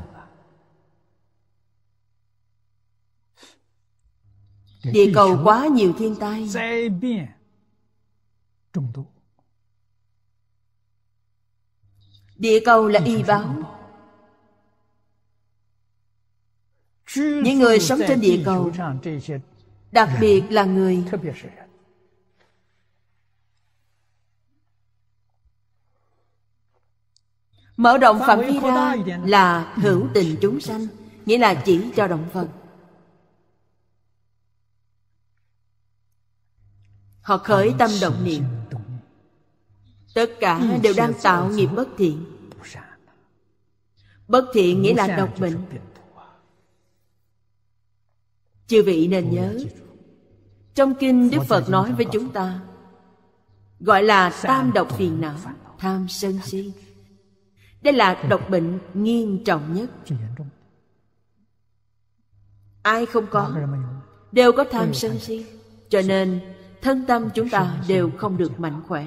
địa cầu quá nhiều thiên tai địa cầu là y báo những người sống trên địa cầu đặc biệt là người Mở rộng phạm vi ra là hữu tình chúng sanh Nghĩa là chỉ cho động vật Họ khởi tâm động niệm Tất cả đều đang tạo nghiệp bất thiện Bất thiện nghĩa là độc bệnh à. Chư vị nên nhớ Trong kinh Đức Phật nói với chúng ta Gọi là tam độc phiền não Tham sân si đây là độc bệnh nghiêm trọng nhất ai không có đều có tham sân si cho nên thân tâm chúng ta đều không được mạnh khỏe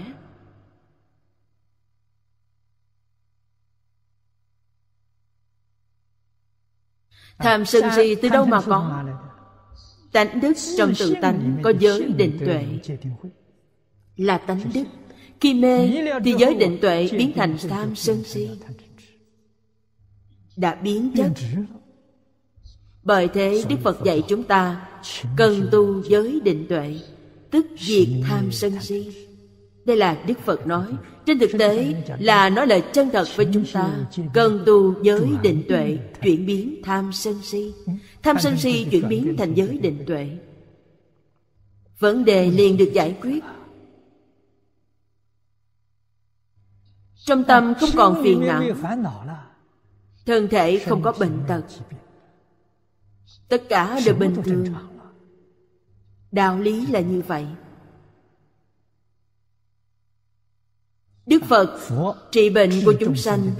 à, tham sân si từ đâu mà có tánh đức trong tự tánh có giới định tuệ là tánh đức khi mê thì giới định tuệ biến thành tham sân si Đã biến chất Bởi thế Đức Phật dạy chúng ta Cần tu giới định tuệ Tức diệt tham sân si Đây là Đức Phật nói Trên thực tế là nói lời chân thật với chúng ta Cần tu giới định tuệ Chuyển biến tham sân si ừ. Tham sân si chuyển biến thành giới định tuệ Vấn đề liền được giải quyết trong tâm không còn phiền não thân thể không có bệnh tật tất cả đều bình thường đạo lý là như vậy đức phật trị bệnh của chúng sanh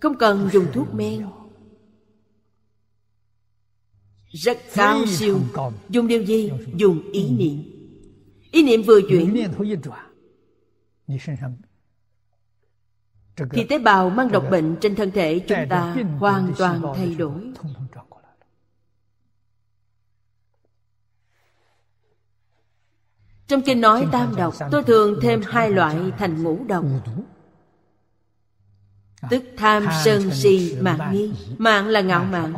không cần dùng thuốc men rất cao siêu dùng điều gì dùng ý niệm ý niệm vừa chuyển thì tế bào mang độc bệnh trên thân thể chúng ta hoàn toàn thay đổi trong kinh nói tam độc tôi thường thêm hai loại thành ngũ độc tức à, tham sân si mạng nghi mạng là ngạo mạn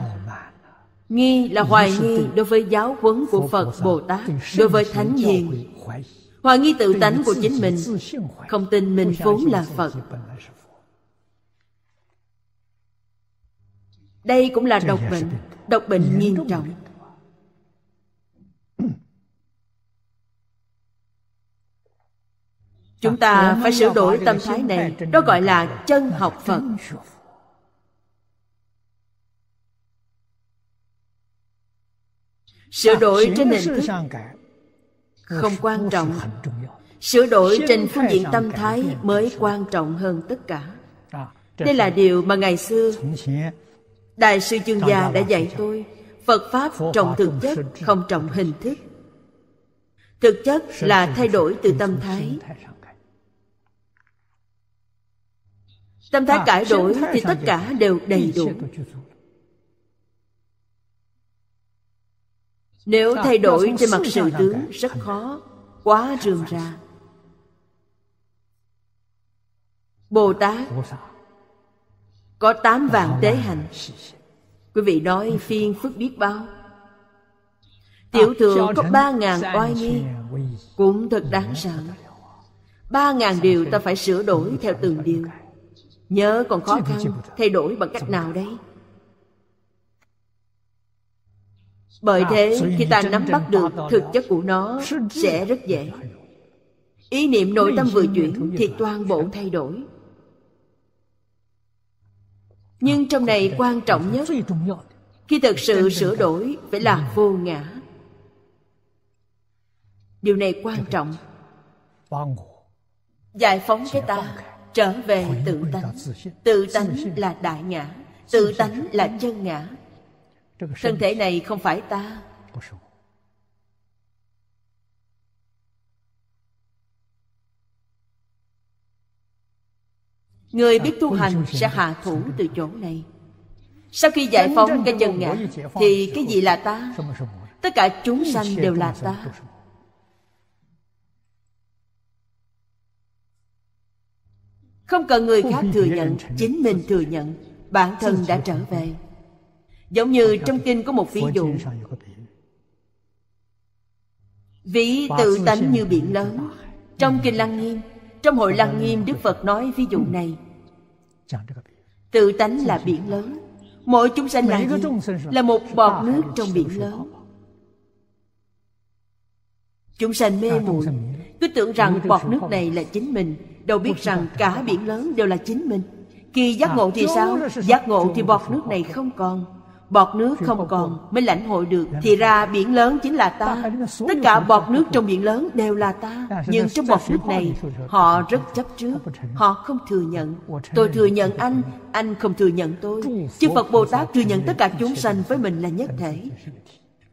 nghi là hoài nghi đối với giáo huấn của phật bồ tát đối với thánh hiền hoài nghi tự tánh của chính mình không tin mình vốn là phật đây cũng là độc bệnh độc bệnh nghiêm trọng chúng ta phải sửa đổi tâm thái này đó gọi là chân học phật sửa đổi trên nền thức không quan trọng sửa đổi trên phương diện tâm thái mới quan trọng hơn tất cả à, đây là điều mà ngày xưa đại sư chương gia đã dạy tôi phật pháp trọng thực chất không trọng hình thức thực chất là thay đổi từ tâm thái tâm à, thái cải đổi thì tất cả đều đầy đủ nếu thay đổi trên mặt sự tướng rất khó quá rườm ra bồ tát có tám vạn tế hành quý vị nói phiên phước biết bao tiểu à, thượng có ba ngàn oai nghi cũng thật đáng sợ ba ngàn điều ta phải sửa đổi theo từng điều nhớ còn khó khăn thay đổi bằng cách nào đấy bởi thế khi ta nắm bắt được thực chất của nó sẽ rất dễ ý niệm nội tâm vừa chuyển thì toàn bộ thay đổi nhưng trong này quan trọng nhất khi thực sự sửa đổi phải là vô ngã điều này quan trọng giải phóng cái ta trở về tự tánh tự tánh là đại ngã tự tánh là chân ngã thân thể này không phải ta Người biết tu hành sẽ hạ thủ từ chỗ này Sau khi giải phóng cái chân ngã Thì cái gì là ta? Tất cả chúng sanh đều là ta Không cần người khác thừa nhận Chính mình thừa nhận Bản thân đã trở về Giống như trong kinh có một ví dụ vị tự tánh như biển lớn Trong kinh Lăng Nghiêm Trong hội Lăng Nghiêm Đức Phật nói ví dụ này tự tánh là biển lớn mỗi chúng sanh là gì là một bọt nước trong biển lớn chúng sanh mê muội cứ tưởng rằng bọt nước này là chính mình đâu biết rằng cả biển lớn đều là chính mình khi giác à, ngộ thì sao giác ngộ thì bọt nước này không còn bọt nước không còn mới lãnh hội được dạ, thì dạ. ra biển lớn chính là ta tất cả bọt nước trong biển lớn đều là ta dạ, nhưng trong bọt nước này họ rất chấp trước họ không thừa nhận tôi thừa nhận anh anh không thừa nhận tôi chư phật bồ tát thừa nhận tất cả chúng sanh với mình là nhất thể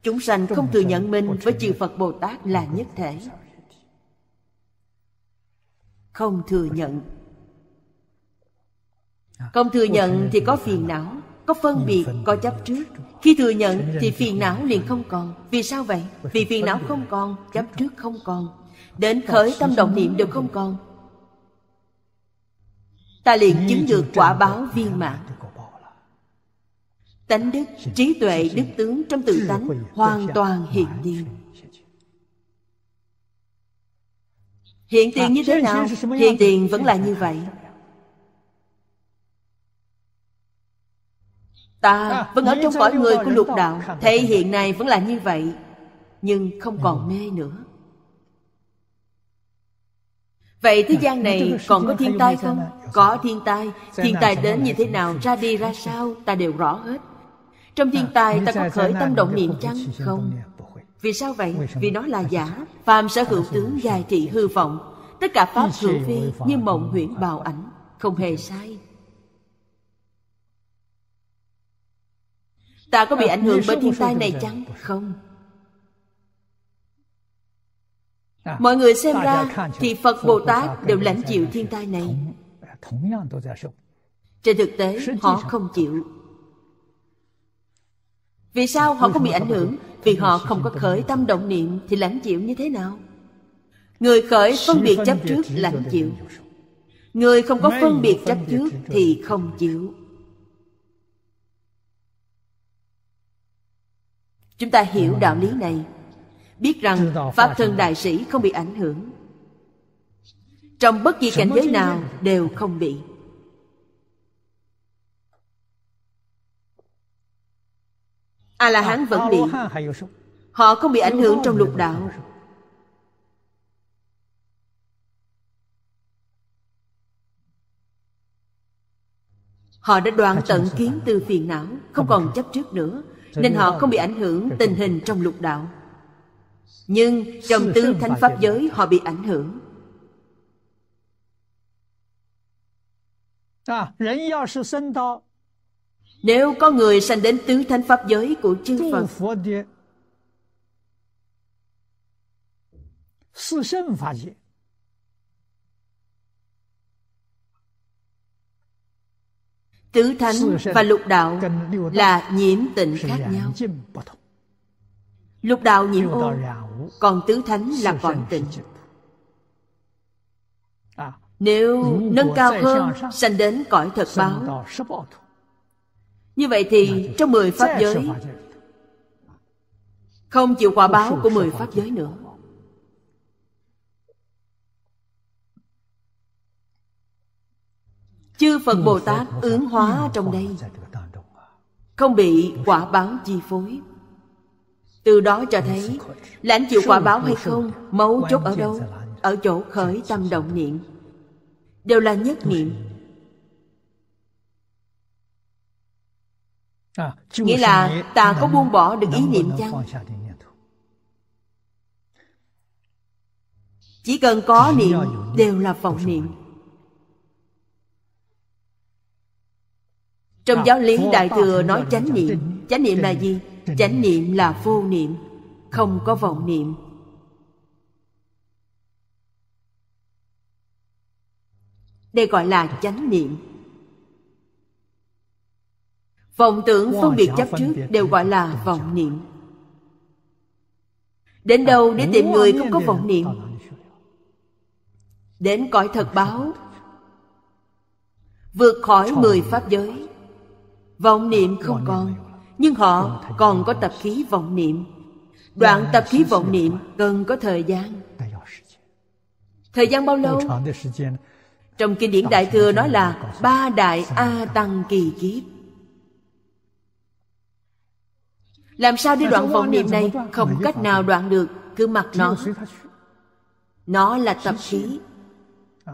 chúng sanh không thừa nhận mình với chư phật bồ tát là nhất thể không thừa nhận không thừa nhận thì có phiền não có phân biệt có chấp trước khi thừa nhận thì phiền não liền không còn vì sao vậy vì phiền não không còn chấp trước không còn đến khởi tâm động niệm đều không còn ta liền chứng được quả báo viên mãn tánh đức trí tuệ đức tướng trong tự tánh hoàn toàn hiện tiền hiện tiền à, như thế nào hiện tiền vẫn là như vậy ta à, vẫn ở trong cõi người của lục đạo thể hiện này vẫn là như vậy nhưng không còn ừ. mê nữa vậy thế ừ, gian này còn có thiên tai không có thiên tai thiên tai đến như thế nào ra đi ra sao ta đều rõ hết trong thiên à, tai ta có khởi tâm động niệm chăng không vì sao vậy vì nó là giả phàm sở hữu tướng dài thị hư vọng tất cả pháp hữu vi như mộng huyễn bào ảnh không hề sai ta có bị à, ảnh hưởng bởi à, thiên tai này chăng không mọi người xem ra thì phật bồ tát đều lãnh chịu thiên tai này trên thực tế họ không chịu vì sao họ không bị ảnh hưởng vì họ không có khởi tâm động niệm thì lãnh chịu như thế nào người khởi phân biệt chấp trước lãnh chịu người không có phân biệt chấp trước thì không chịu chúng ta hiểu đạo lý này biết rằng pháp thân đại sĩ không bị ảnh hưởng trong bất kỳ cảnh giới nào đều không bị a la hán vẫn bị họ không bị ảnh hưởng trong lục đạo họ đã đoạn tận kiến từ phiền não không còn chấp trước nữa nên họ không bị ảnh hưởng tình hình trong lục đạo nhưng trong tương thánh pháp giới họ bị ảnh hưởng à, nếu có người sanh đến tứ thánh pháp giới của chư Phật tứ thánh và lục đạo là nhiễm tịnh khác nhau lục đạo nhiễm ô còn tứ thánh là quảng tịnh à, nếu nâng cao hơn sanh đến cõi thật báo như vậy thì trong mười pháp giới không chịu quả báo của mười pháp giới nữa chư phật bồ tát ứng hóa trong đây không bị quả báo chi phối từ đó cho thấy lãnh chịu quả báo hay không mấu chốt ở đâu ở chỗ khởi tâm động niệm đều là nhất niệm à, nghĩa là ta có buông bỏ được ý niệm chăng chỉ cần có niệm đều là vọng niệm trong giáo lý đại thừa nói chánh niệm chánh niệm là gì chánh niệm là vô niệm không có vọng niệm đây gọi là chánh niệm vọng tưởng phân biệt chấp trước đều gọi là vọng niệm đến đâu để tìm người không có vọng niệm đến cõi thật báo vượt khỏi mười pháp giới vọng niệm không còn nhưng họ còn có tập khí vọng niệm đoạn tập khí vọng niệm cần có thời gian thời gian bao lâu trong kinh điển đại thừa nói là ba đại a tăng kỳ kiếp làm sao đi đoạn vọng niệm này không cách nào đoạn được cứ mặc nó nó là tập khí à,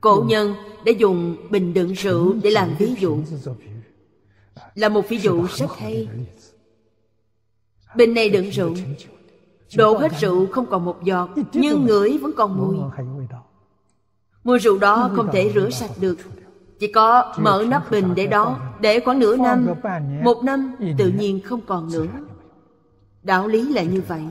cổ nhân đã dùng bình đựng rượu để làm ví dụ là một ví dụ rất hay bên này đựng rượu đổ hết rượu không còn một giọt nhưng ngửi vẫn còn mùi mùi rượu đó không thể rửa sạch được chỉ có mở nắp bình để đó để khoảng nửa năm một năm tự nhiên không còn nữa đạo lý là như vậy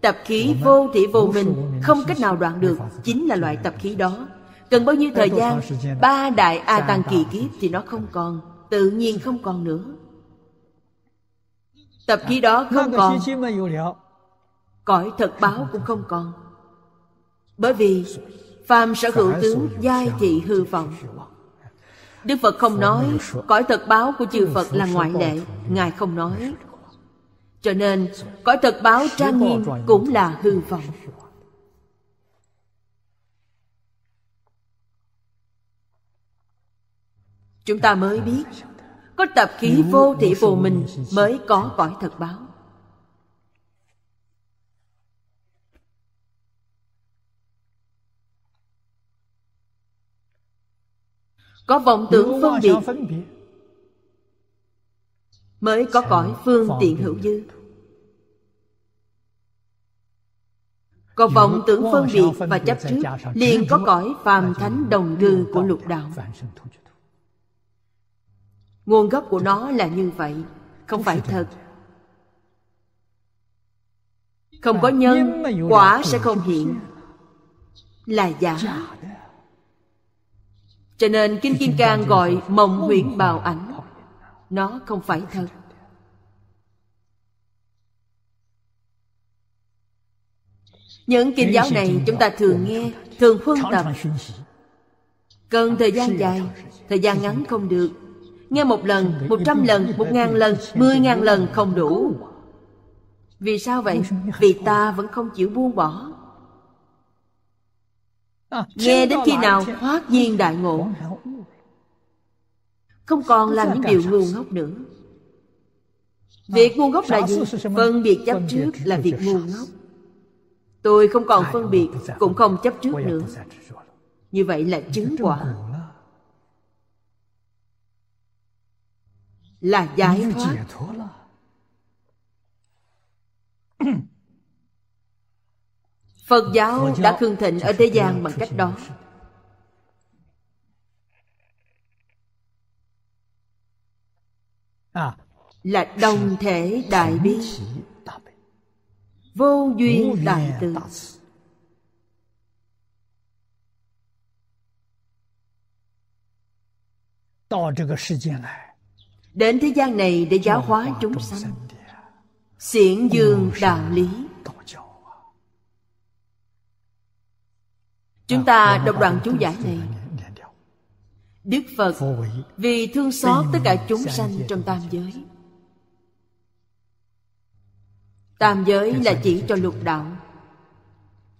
tập khí vô thị vô mình không cách nào đoạn được chính là loại tập khí đó cần bao nhiêu thời gian ba đại a tăng kỳ kiếp thì nó không còn tự nhiên không còn nữa tập khí đó không còn cõi thật báo cũng không còn bởi vì phàm sở hữu tướng giai thị hư vọng đức phật không nói cõi thật báo của chư phật là ngoại lệ ngài không nói cho nên cõi thật báo trang nghiêm cũng là hư vọng chúng ta mới biết có tập khí vô thị vô mình mới có cõi thật báo có vọng tưởng phân biệt mới có cõi phương tiện hữu dư có vọng tưởng phân biệt và chấp trước liền có cõi phàm thánh đồng cư của lục đạo nguồn gốc của nó là như vậy không phải thật không có nhân quả sẽ không hiện là giả cho nên kinh kim cang gọi mộng huyễn bào ảnh nó không phải thật những kinh giáo này chúng ta thường nghe thường phương tập cần thời gian dài thời gian ngắn không được Nghe một lần, một trăm lần, một ngàn lần, mười ngàn lần không đủ Vì sao vậy? Vì ta vẫn không chịu buông bỏ Nghe đến khi nào hoát nhiên đại ngộ Không còn làm những điều ngu ngốc nữa Việc ngu ngốc là gì? Phân biệt chấp trước là việc ngu ngốc Tôi không còn phân biệt Cũng không chấp trước nữa Như vậy là chứng quả là giải thoát phật giáo đã khương thịnh ở thế gian bằng cách đó à, là đồng thể đại bi vô duyên đại từ Đạo 这个世间来，đến thế gian này để giáo hóa chúng sanh xiển dương đạo lý chúng à, ta đọc đoạn chú giải này đức phật vì thương xót tất cả chúng sanh trong tam giới tam giới là chỉ cho lục đạo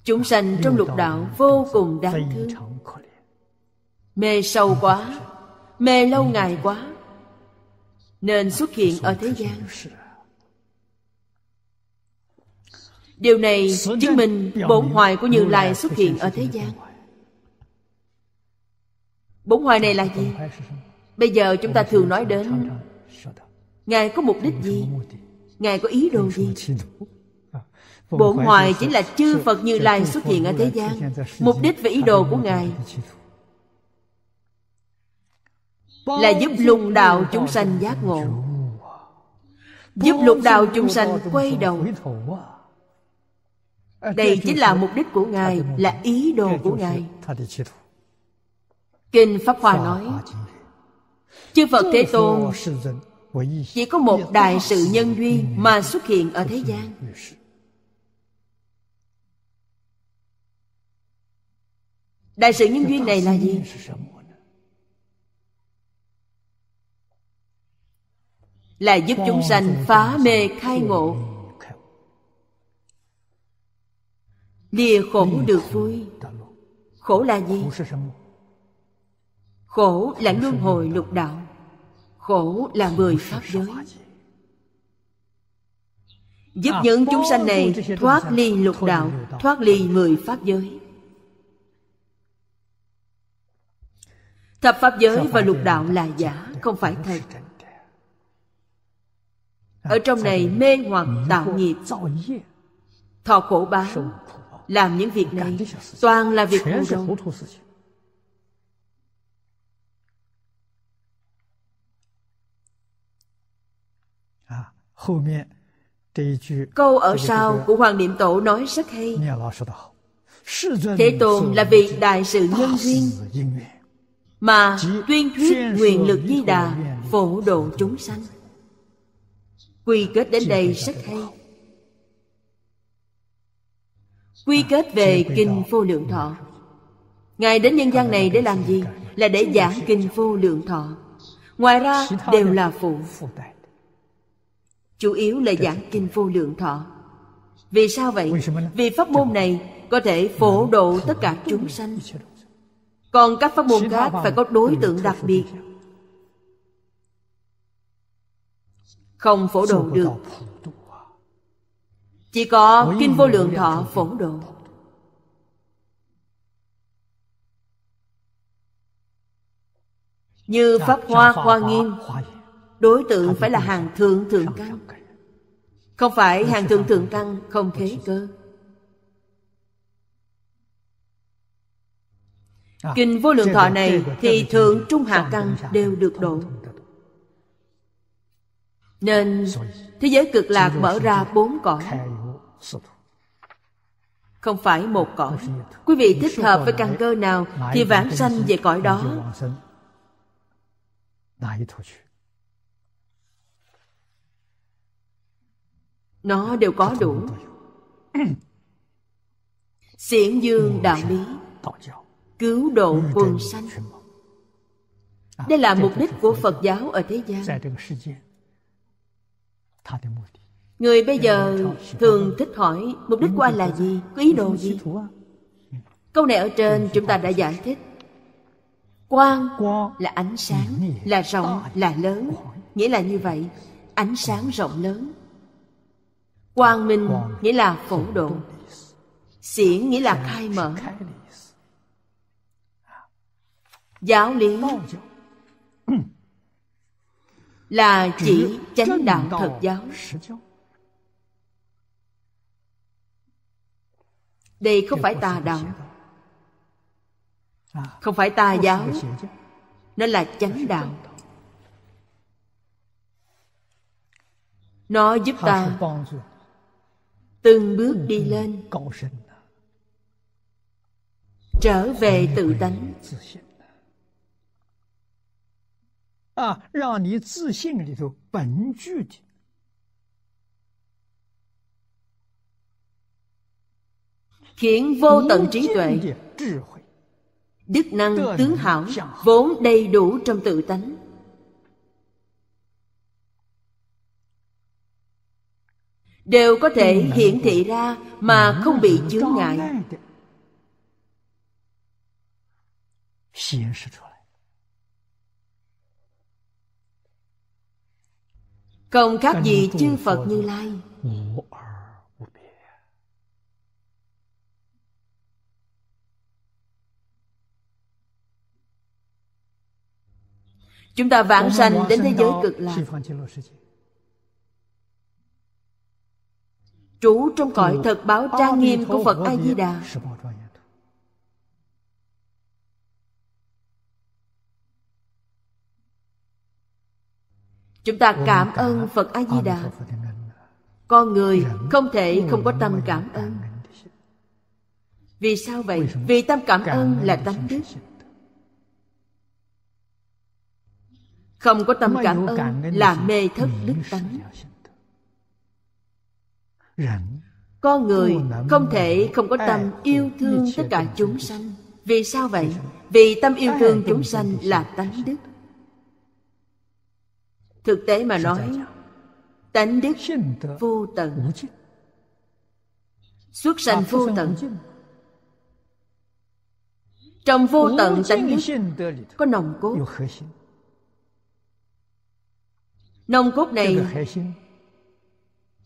chúng sanh trong lục đạo vô cùng đáng thương mê sâu quá mê lâu ngày quá nên xuất hiện ở thế gian điều này chứng minh bổn hoài của như lai xuất hiện ở thế gian bổn hoài này là gì bây giờ chúng ta thường nói đến ngài có mục đích gì ngài có ý đồ gì bổn hoài chính là chư phật như lai xuất hiện ở thế gian mục đích và ý đồ của ngài là giúp lục đạo chúng sanh giác ngộ giúp lục đạo chúng sanh quay đầu đây chính là mục đích của ngài là ý đồ của ngài kinh pháp hòa nói chư phật thế tôn chỉ có một đại sự nhân duyên mà xuất hiện ở thế gian đại sự nhân duyên này là gì là giúp chúng sanh phá mê khai ngộ lìa khổ được vui khổ là gì khổ là luân hồi lục đạo khổ là mười pháp giới giúp à, những chúng sanh này thoát ly lục đạo thoát ly mười pháp giới thập pháp giới và lục đạo là giả không phải thật ở trong này mê hoặc tạo nghiệp thọ khổ báo làm những việc này toàn là việc ngu rốt Câu ở sau của Hoàng Niệm Tổ nói rất hay. Thế Tôn là vì đại sự nhân duyên mà tuyên thuyết nguyện lực di đà phổ độ chúng sanh quy kết đến đây rất hay quy à, kết về kinh vô lượng thọ ngài đến nhân gian này để làm gì là để giảng kinh vô lượng thọ ngoài ra đều là phụ chủ yếu là giảng kinh vô lượng thọ vì sao vậy vì pháp môn này có thể phổ độ tất cả chúng sanh còn các pháp môn khác phải có đối tượng đặc biệt không phổ độ được chỉ có kinh vô lượng thọ phổ độ như pháp hoa hoa nghiêm đối tượng phải là hàng thượng thượng căn không phải hàng thượng thượng căn không thế cơ à. kinh vô lượng thọ này thì thượng trung hạ căn đều được độ nên thế giới cực lạc mở ra bốn cõi Không phải một cõi Quý vị thích hợp với căn cơ nào Thì vãng sanh về cõi đó Nó đều có đủ Xiển dương đạo lý Cứu độ quần sanh Đây là mục đích của Phật giáo ở thế gian Người bây giờ thường thích hỏi mục đích của anh là gì, có ý đồ gì? Câu này ở trên chúng ta đã giải thích. Quang là ánh sáng, là rộng, là lớn. Nghĩa là như vậy, ánh sáng rộng lớn. Quang minh nghĩa là phổ độ. Xiển nghĩa là khai mở. Giáo lý là chỉ chánh đạo thật giáo đây à, không phải tà đạo không phải tà giáo nó là chánh đạo nó giúp ta từng bước ừ, đi ừ, lên trở về tự tánh 啊，让你自信里头本具的 khiến trí tuệ đức năng tướng hảo vốn đầy đủ trong tự tánh đều có thể hiển thị ra mà không bị chướng ngại Không khác gì chư Phật Như Lai Chúng ta vãng sanh đến thế giới cực lạc Trú trong cõi thật báo trang nghiêm của Phật A-di-đà chúng ta cảm ơn phật a di đà con người không thể không có tâm cảm ơn vì sao vậy vì tâm cảm ơn là tâm đức không có tâm cảm ơn là mê thất đức tánh con người không thể không có tâm yêu thương tất cả chúng sanh vì sao vậy vì tâm yêu thương chúng sanh là tánh đức thực tế mà nói tánh đức vô tận xuất sanh vô tận trong vô tận tánh đức có nồng cốt nồng cốt này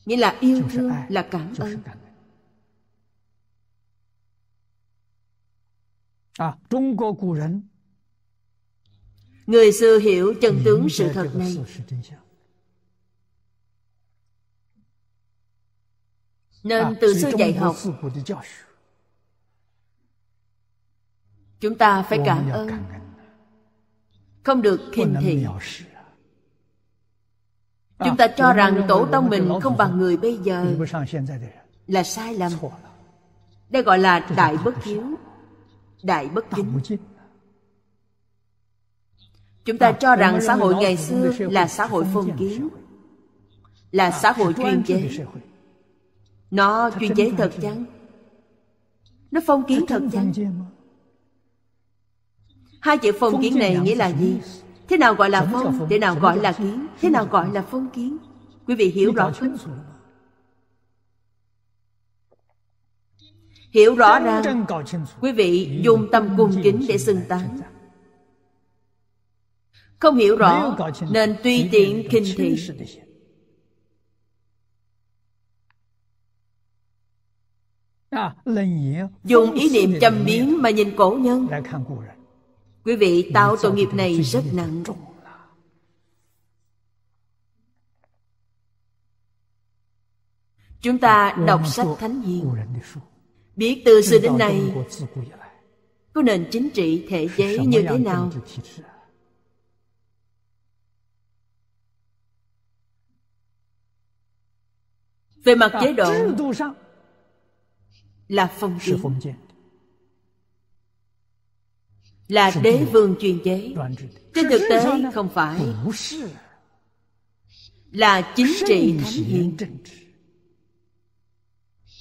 nghĩa là yêu thương là cảm ơn à, Trung Quốc cổ nhân người xưa hiểu chân tướng sự thật này nên từ xưa dạy học chúng ta phải cảm ơn không được khinh thị chúng ta cho rằng tổ tông mình không bằng người bây giờ à. là sai lầm đây gọi là đại bất hiếu đại bất kính chúng ta cho rằng xã hội ngày xưa là xã hội phong kiến là xã hội chuyên chế nó chuyên chế thật chăng nó phong kiến thật chăng hai chữ phong kiến này nghĩa là gì thế nào gọi là phong thế nào gọi là kiến thế nào gọi là phong kiến quý vị hiểu rõ không hiểu rõ ra, quý vị dùng tâm cung kính để xưng tán không hiểu rõ nên tùy tiện khinh thị à, dùng ý niệm châm biếm mà nhìn cổ nhân quý vị tạo tội nghiệp này rất nặng chúng ta đọc sách thánh hiền biết từ xưa đến nay có nền chính trị thể chế như thế nào về mặt chế độ là phong kiến là đế vương chuyên chế trên thực tế không phải là chính trị thánh hiền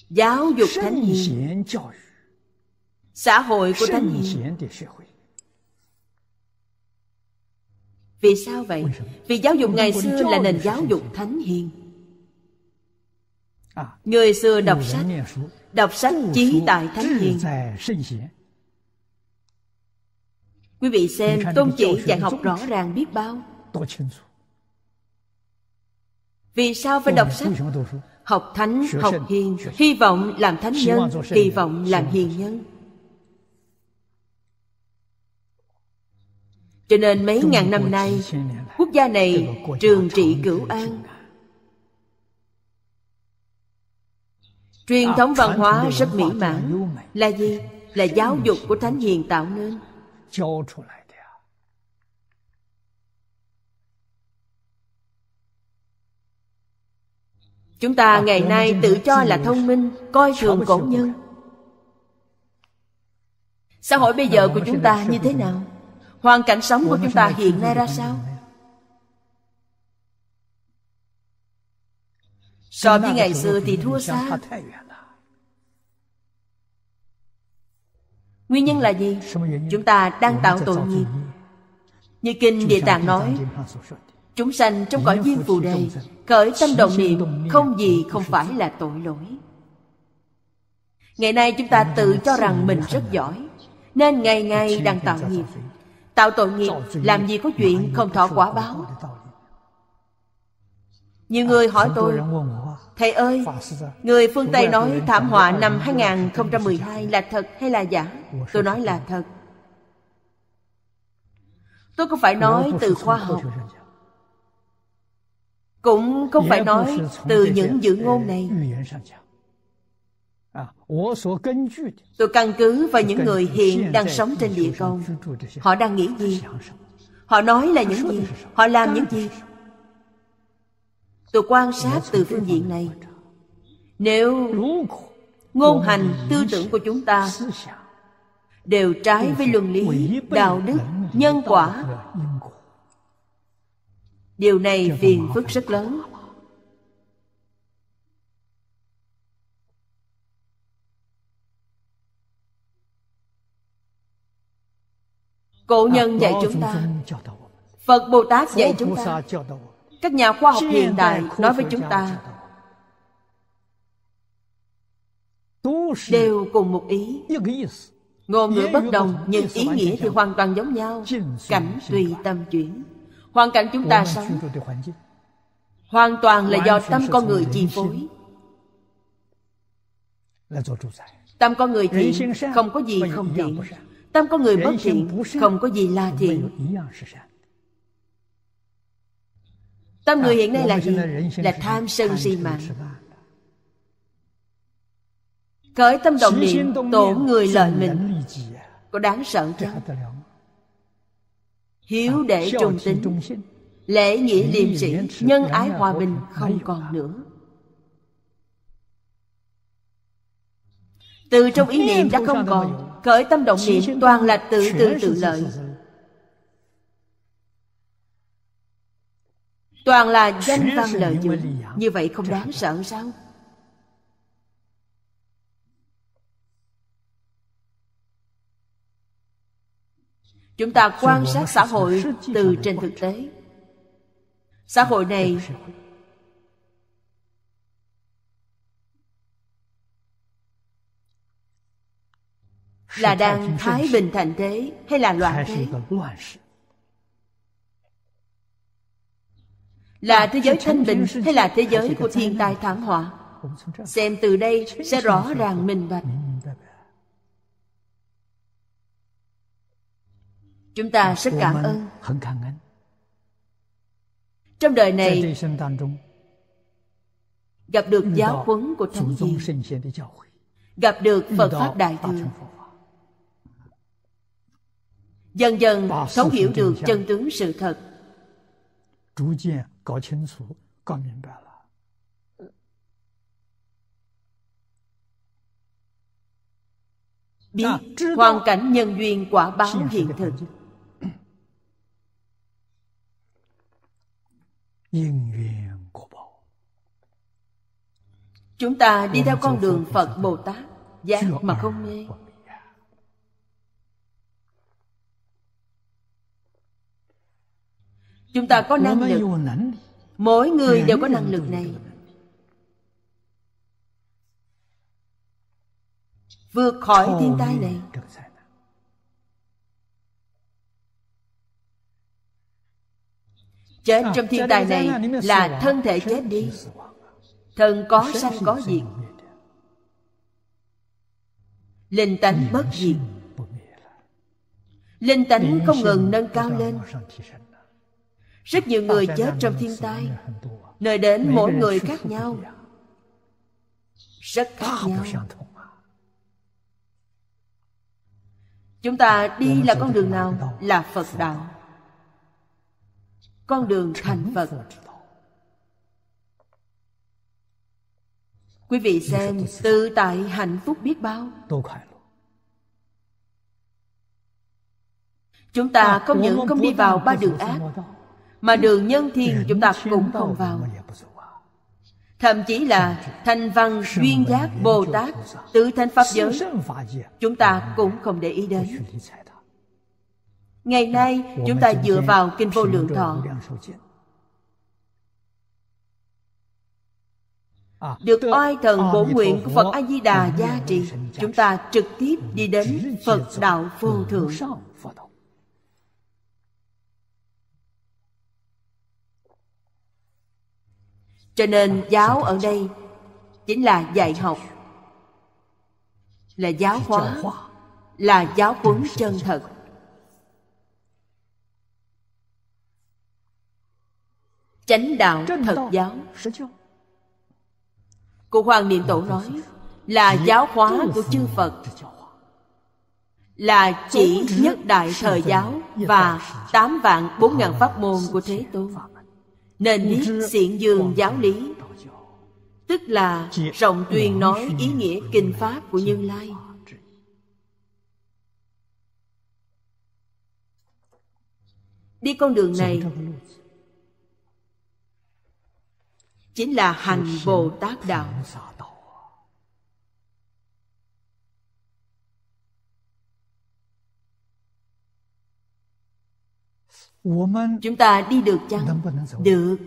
giáo dục thánh hiền xã hội của thánh hiền vì sao vậy vì giáo dục ngày xưa là nền giáo dục thánh hiền người xưa đọc sách đọc sách chí tại thánh hiền quý vị xem tôn chỉ dạy học rõ ràng biết bao vì sao phải đọc sách học thánh học hiền hy vọng làm thánh nhân kỳ vọng làm hiền nhân cho nên mấy ngàn năm nay quốc gia này trường trị cửu an truyền thống văn hóa rất mỹ mãn là gì là giáo dục của thánh hiền tạo nên chúng ta ngày nay tự cho là thông minh coi thường cổ nhân xã hội bây giờ của chúng ta như thế nào hoàn cảnh sống của chúng ta hiện nay ra sao so với ngày xưa thì thua xa nguyên nhân là gì chúng ta đang tạo tội nghiệp như kinh địa tạng nói chúng sanh trong cõi viên phù đề khởi tâm động niệm không gì không phải là tội lỗi ngày nay chúng ta tự cho rằng mình rất giỏi nên ngày ngày đang tạo nghiệp tạo tội nghiệp làm gì có chuyện không thọ quả báo nhiều người à, hỏi tôi Thầy ơi, người phương Tây nói thảm họa năm 2012 là thật hay là giả? Tôi nói là thật. Tôi không phải nói từ khoa học Cũng không phải nói từ những dự ngôn này Tôi căn cứ vào những người hiện đang sống trên địa cầu Họ đang nghĩ gì? Họ nói là những gì? Họ làm những gì? tôi quan sát từ phương diện này nếu ngôn hành tư tưởng của chúng ta đều trái với luân lý đạo đức nhân quả điều này phiền phức rất lớn cổ nhân dạy chúng ta phật bồ tát dạy chúng ta các nhà khoa học hiện đại nói với chúng ta đều cùng một ý ngôn ngữ bất đồng nhưng ý nghĩa thì hoàn toàn giống nhau cảnh tùy tâm chuyển hoàn cảnh chúng ta sống hoàn toàn là do tâm con người chi phối tâm con người thiện không có gì không thiện tâm con người bất thiện không có gì là thiện Tâm à, người hiện nay là gì? Là tham sân si mạng Khởi tâm động niệm tổn người lợi mình à. Có đáng sợ chăng? Hiếu à, để trung tính Lễ nghĩa liêm sĩ Nhân ái hòa bình không còn nữa Từ trong ý niệm đã không còn Khởi tâm động niệm toàn là tự tự tự lợi toàn là danh văn lợi dưỡng à? như vậy không đáng sợ sao chúng ta quan sát xã hội từ trên thực tế xã hội này là đang thái bình thành thế hay là loạn thế là thế giới thanh bình hay là thế giới của thiên tai thảm họa xem từ đây sẽ rõ ràng minh bạch chúng ta rất cảm ơn trong đời này gặp được giáo huấn của thánh hiền gặp được phật pháp đại thừa dần dần thấu hiểu được chân tướng sự thật 逐渐搞清楚、搞明白了。biết hoàn cảnh nhân duyên quả báo hiện thực chúng ta đi theo con đường phật bồ tát giác mà không mê chúng ta có năng lực mỗi người đều có năng lực này vượt khỏi thiên tai này chết trong thiên tai này là thân thể chết đi thân có sanh có diệt linh tánh bất diệt linh tánh không ngừng nâng cao lên rất nhiều người chết trong thiên tai nơi đến mỗi người khác nhau rất khác nhau chúng ta đi là con đường nào là phật đạo con đường thành phật quý vị xem tự tại hạnh phúc biết bao chúng ta à, không những không đi vào ba đường ác mà đường nhân thiên chúng ta cũng không vào thậm chí là thanh văn duyên giác bồ tát tứ thanh pháp giới chúng ta cũng không để ý đến ngày nay chúng ta dựa vào kinh vô lượng thọ à, được oai thần à, bổ nguyện của phật a di đà gia trì chúng ta trực tiếp ừ, đi đến phật đạo vô thượng cho nên giáo ở đây chính là dạy học là giáo hóa là giáo huấn chân thật chánh đạo thật giáo cụ hoàng niệm tổ nói là giáo hóa của chư phật là chỉ nhất đại thời giáo và tám vạn bốn ngàn pháp môn của thế tôn nên biết xiển dương giáo lý tức là rộng truyền nói ý nghĩa kinh pháp của như lai đi con đường này chính là hành bồ tát đạo chúng ta đi được chăng được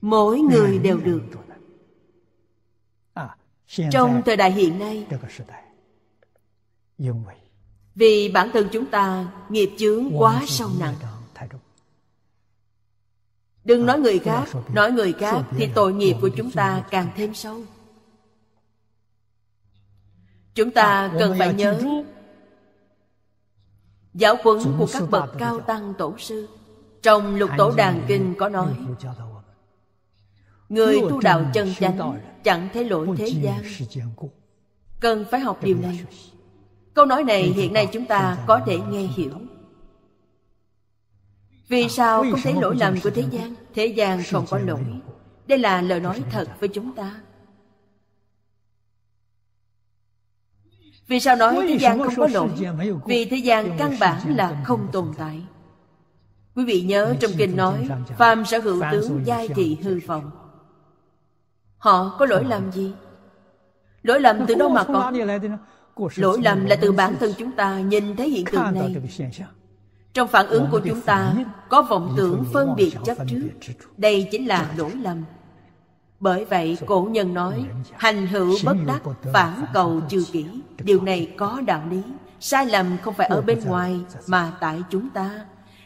mỗi người đều được trong thời đại hiện nay vì bản thân chúng ta nghiệp chướng quá sâu nặng đừng nói người khác nói người khác thì tội nghiệp của chúng ta càng thêm sâu chúng ta à, cần phải nhớ giáo huấn của các bậc cao tăng tổ sư trong lục tổ đàn kinh có nói người tu đạo chân chánh chẳng thấy lỗi thế gian cần phải học điều này câu nói này hiện nay chúng ta có thể nghe hiểu vì à, sao không thấy lỗi lầm của thế gian thế gian không có lỗi đây là lời nói thật với chúng ta Vì sao nói thế gian không có lỗi? Vì thế gian căn bản là không tồn tại. Quý vị nhớ trong kinh nói, phàm sở hữu tướng giai thị hư vọng. Họ có lỗi làm gì? Lỗi lầm từ đâu mà có? Lỗi lầm là từ bản thân chúng ta nhìn thấy hiện tượng này. Trong phản ứng của chúng ta có vọng tưởng phân biệt chấp trước. Đây chính là dạ. lỗi lầm bởi vậy cổ nhân nói hành hữu bất đắc phản cầu trừ kỹ điều này có đạo lý sai lầm không phải ở bên ngoài mà tại chúng ta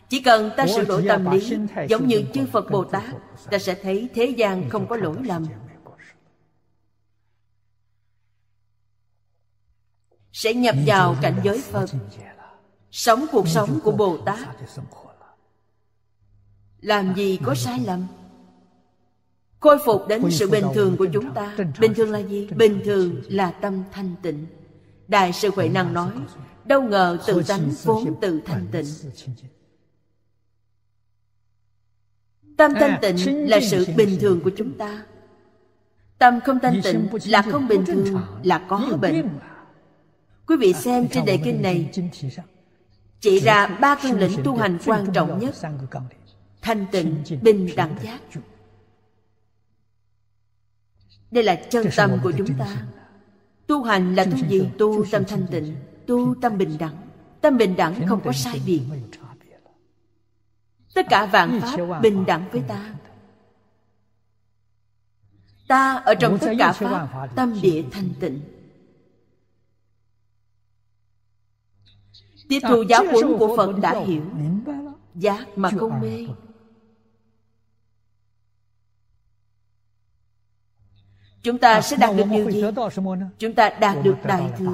chỉ cần ta sửa đổi tâm lý giống như chư phật bồ tát ta sẽ thấy thế gian không có lỗi lầm sẽ nhập vào cảnh giới phật sống cuộc sống của bồ tát làm gì có sai lầm khôi phục đến sự bình thường của chúng ta bình thường là gì bình thường là tâm thanh tịnh đại sư huệ năng nói đâu ngờ tự tánh vốn tự thanh tịnh tâm à, thanh tịnh là sự bình thường của chúng ta tâm không thanh tịnh là không bình thường là có bệnh quý vị à, xem trên đề kinh này chỉ ra ba cương lĩnh tu hành quan trọng nhất thanh tịnh bình đẳng giác đây là chân tâm của chúng ta tu hành là cái gì tu tâm thanh tịnh tu tâm bình đẳng tâm bình đẳng không có sai biệt tất cả vạn pháp bình đẳng với ta ta ở trong tất cả pháp tâm địa thanh tịnh tiếp à, thu giáo huấn của phật đã hiểu giác mà không mê chúng ta sẽ đạt được điều gì chúng ta đạt được đại thừa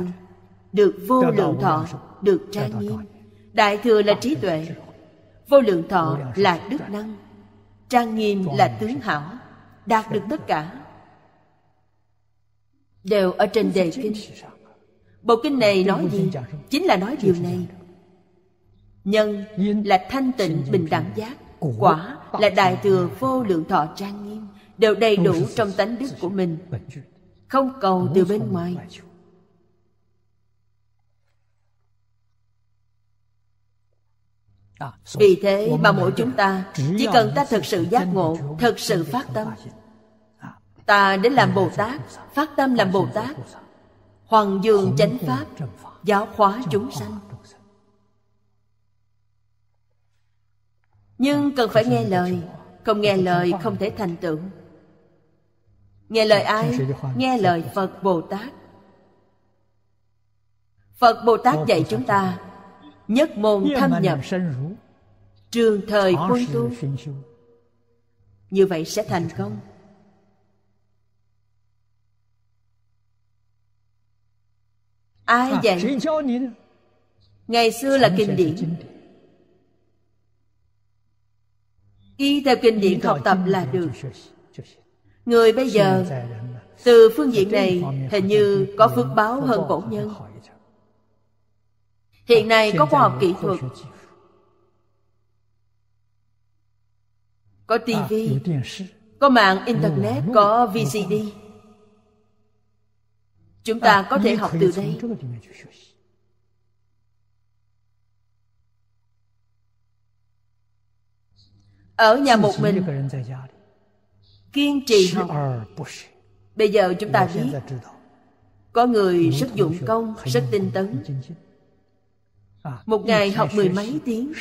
được vô lượng thọ được trang nghiêm đại thừa là trí tuệ vô lượng thọ là đức năng trang nghiêm là tướng hảo đạt được tất cả đều ở trên đề kinh bộ kinh này nói gì chính là nói điều này nhân là thanh tịnh bình đẳng giác quả là đại thừa vô lượng thọ trang nghiêm đều đầy đủ trong tánh đức của mình không cầu từ bên ngoài vì thế mà mỗi chúng ta chỉ cần ta thực sự giác ngộ thực sự phát tâm ta đến làm bồ tát phát tâm làm bồ tát hoàng dương chánh pháp giáo hóa chúng sanh nhưng cần phải nghe lời không nghe lời không thể thành tựu nghe lời dạ, ai nghe dạ, lời dạ. phật bồ tát phật bồ tát dạy chúng ta nhất môn thâm nhập trường thời quân tu như vậy sẽ thành công ai dạy ngày xưa là kinh điển y theo kinh điển học tập là được người bây giờ từ phương diện này hình như có phước báo hơn cổ nhân hiện nay có khoa học kỹ thuật có tivi có mạng internet có vcd chúng ta có thể học từ đây ở nhà một mình kiên trì không bây giờ chúng ta biết có người rất dụng công rất tinh tấn à, một ngày học mười mấy tiếng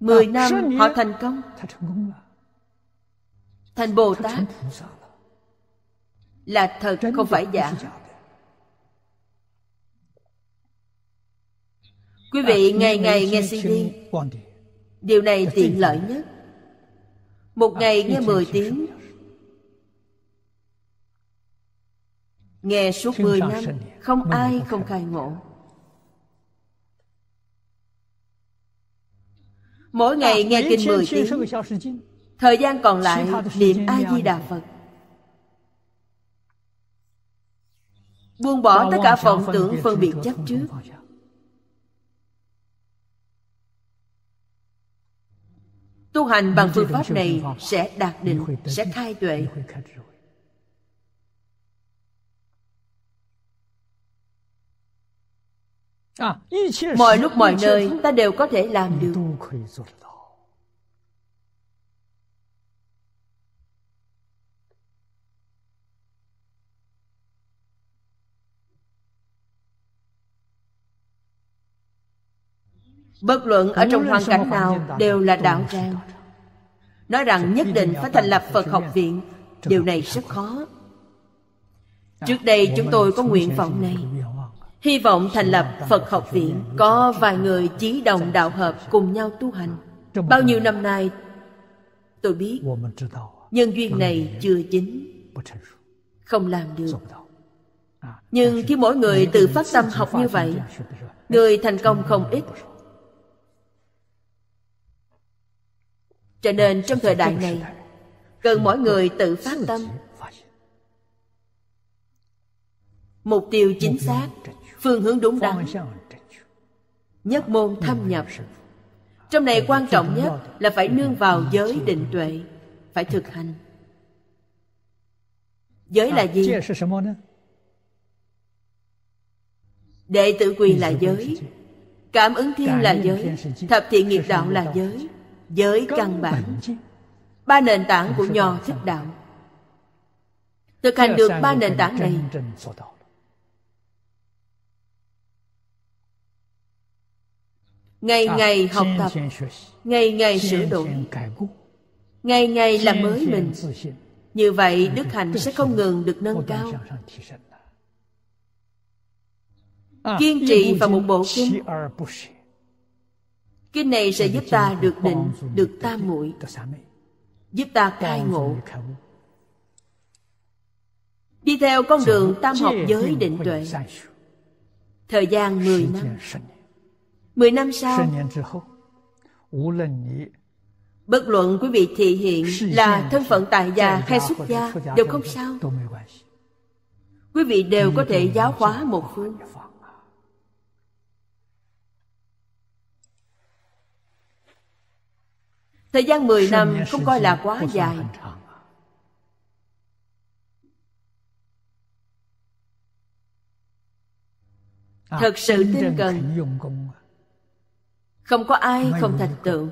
mười à, năm họ thành công thành bồ tát là thật không phải giả quý à, vị ngày ngày nghe cd điều này tiện lợi nhất một à, ngày nghe 10 tiếng nghe suốt 10 năm không ai không khai ngộ mỗi ngày à, nghe kinh 10 tiếng thời gian còn lại niệm a di đà phật buông bỏ tất cả vọng tưởng phân biệt chấp trước tu hành bằng phương pháp này sẽ đạt định sẽ khai tuệ à, mọi lúc mọi nơi ta đều có thể làm được bất luận ở trong hoàn cảnh nào đều là đạo tràng nói rằng nhất định phải thành lập phật học viện điều này rất khó trước đây chúng tôi có nguyện vọng này hy vọng thành lập phật học viện có vài người chí đồng đạo hợp cùng nhau tu hành bao nhiêu năm nay tôi biết nhân duyên này chưa chính không làm được à, nhưng khi mỗi người tự phát tâm học như vậy người thành công không ít cho nên trong thời đại này cần mỗi người tự phát tâm mục tiêu chính xác phương hướng đúng đắn nhất môn thâm nhập trong này quan trọng nhất là phải nương vào giới định tuệ phải thực hành giới là gì đệ tử quỳ là giới cảm ứng thiên là giới thập thiện nghiệp đạo là giới giới căn bản ba nền tảng của nho thích đạo thực hành được ba nền tảng này à, ngày ngày học tập ngày ngày sửa đổi ngày ngày làm mới mình như vậy đức hạnh sẽ không ngừng được nâng cao kiên à, trì vào một bộ kinh kinh này sẽ giúp ta được định được tam muội giúp ta cai ngộ đi theo con đường tam học giới định tuệ thời gian 10 năm 10 năm sau bất luận quý vị thị hiện là thân phận tại gia hay xuất gia đều không sao quý vị đều có thể giáo hóa một phương Thời gian 10 năm không coi là quá dài à, Thật sự tin cần Không có ai không thành tựu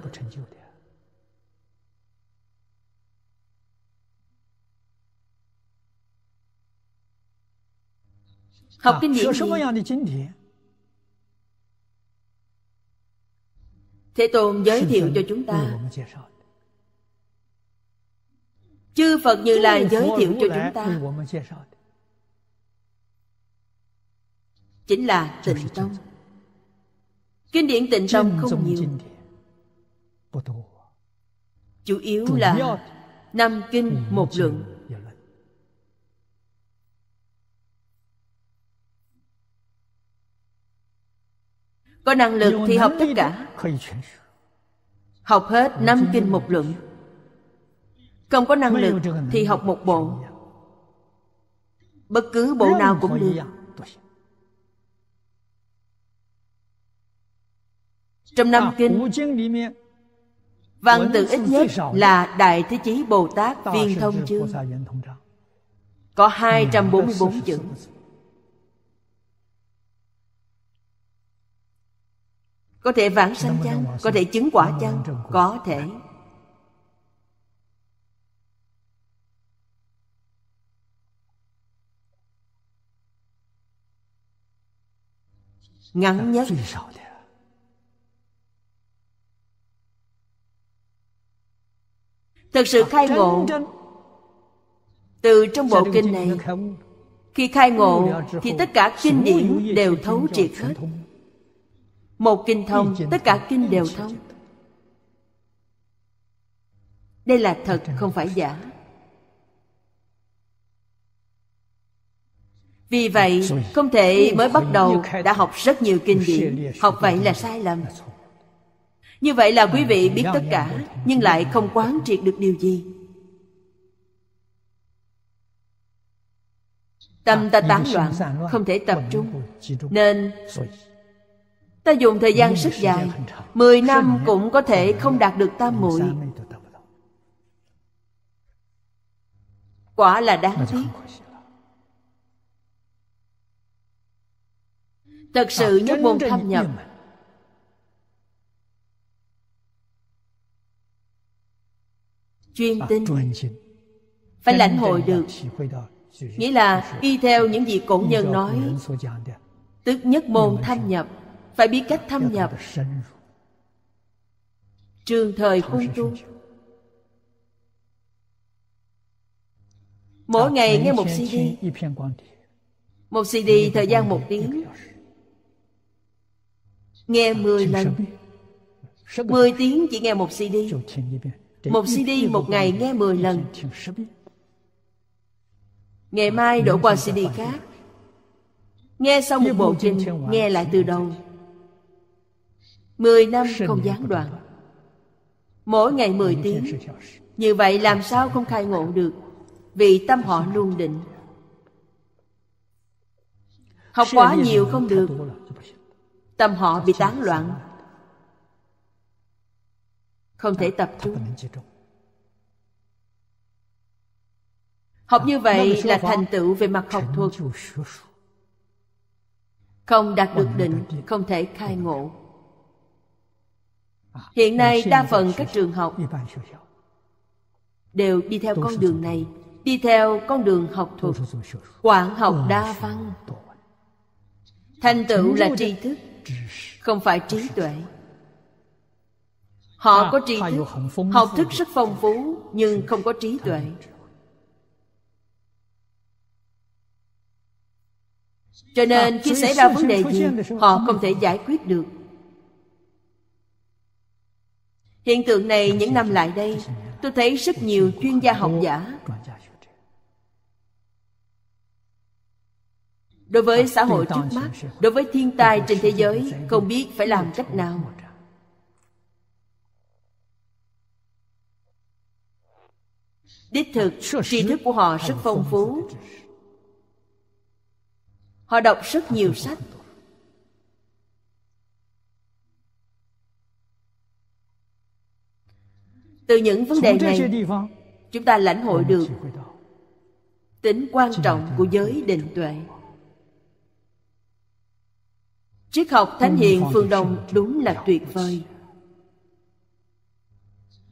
Học à, kinh điển gì? thế tôn giới thiệu cho chúng ta chư phật như lai giới thiệu cho chúng ta chính là tịnh tông kinh điển tịnh tông không nhiều chủ yếu là năm kinh ừ, một lượng. có năng lực thì học tất cả học hết năm kinh một luận không có năng lực thì học một bộ bất cứ bộ nào cũng được trong năm kinh văn tự ít nhất là đại thế chí bồ tát viên thông chương có 244 chữ có thể vãng sanh chăng có thể chứng quả chăng có thể ngắn nhất thực sự khai ngộ từ trong bộ kinh này khi khai ngộ thì tất cả kinh điển đều thấu triệt hết một kinh thông tất cả kinh đều thông đây là thật không phải giả Vì vậy, không thể mới bắt đầu đã học rất nhiều kinh điển. Học vậy là sai lầm. Như vậy là quý vị biết tất cả, nhưng lại không quán triệt được điều gì. Tâm ta à, tán loạn, không thể tập trung. Nên ta dùng thời gian rất dài mười năm cũng có thể không đạt được tam muội quả là đáng tiếc thật sự ờ, nhất môn tham nhập chuyên ờ, tinh phải lãnh hội được nghĩa là y theo những gì cổ nhân nói tức nhất môn tham nhập phải biết cách thâm nhập trường thời cung tu mỗi ngày nghe một cd một cd thời gian một tiếng nghe mười lần mười tiếng chỉ nghe một cd một cd một ngày nghe mười lần ngày mai đổi qua cd khác nghe xong một bộ trình nghe lại từ đầu Mười năm không gián đoạn Mỗi ngày mười tiếng Như vậy làm sao không khai ngộ được Vì tâm họ luôn định Học quá nhiều không được Tâm họ bị tán loạn Không thể tập trung Học như vậy là thành tựu về mặt học thuật Không đạt được định Không thể khai ngộ hiện nay đa phần các trường học đều đi theo con đường này đi theo con đường học thuật quản học đa văn thành tựu là tri thức không phải trí tuệ họ có tri thức học thức rất phong phú nhưng không có trí tuệ à, cho nên khi xảy ra vấn đề gì họ không thể giải quyết được Hiện tượng này những năm lại đây Tôi thấy rất nhiều chuyên gia học giả Đối với xã hội trước mắt Đối với thiên tai trên thế giới Không biết phải làm cách nào Đích thực, tri thức của họ rất phong phú Họ đọc rất nhiều sách từ những vấn đề này chúng ta lãnh hội được tính quan trọng của giới định tuệ triết học thánh hiền phương đông đúng là tuyệt vời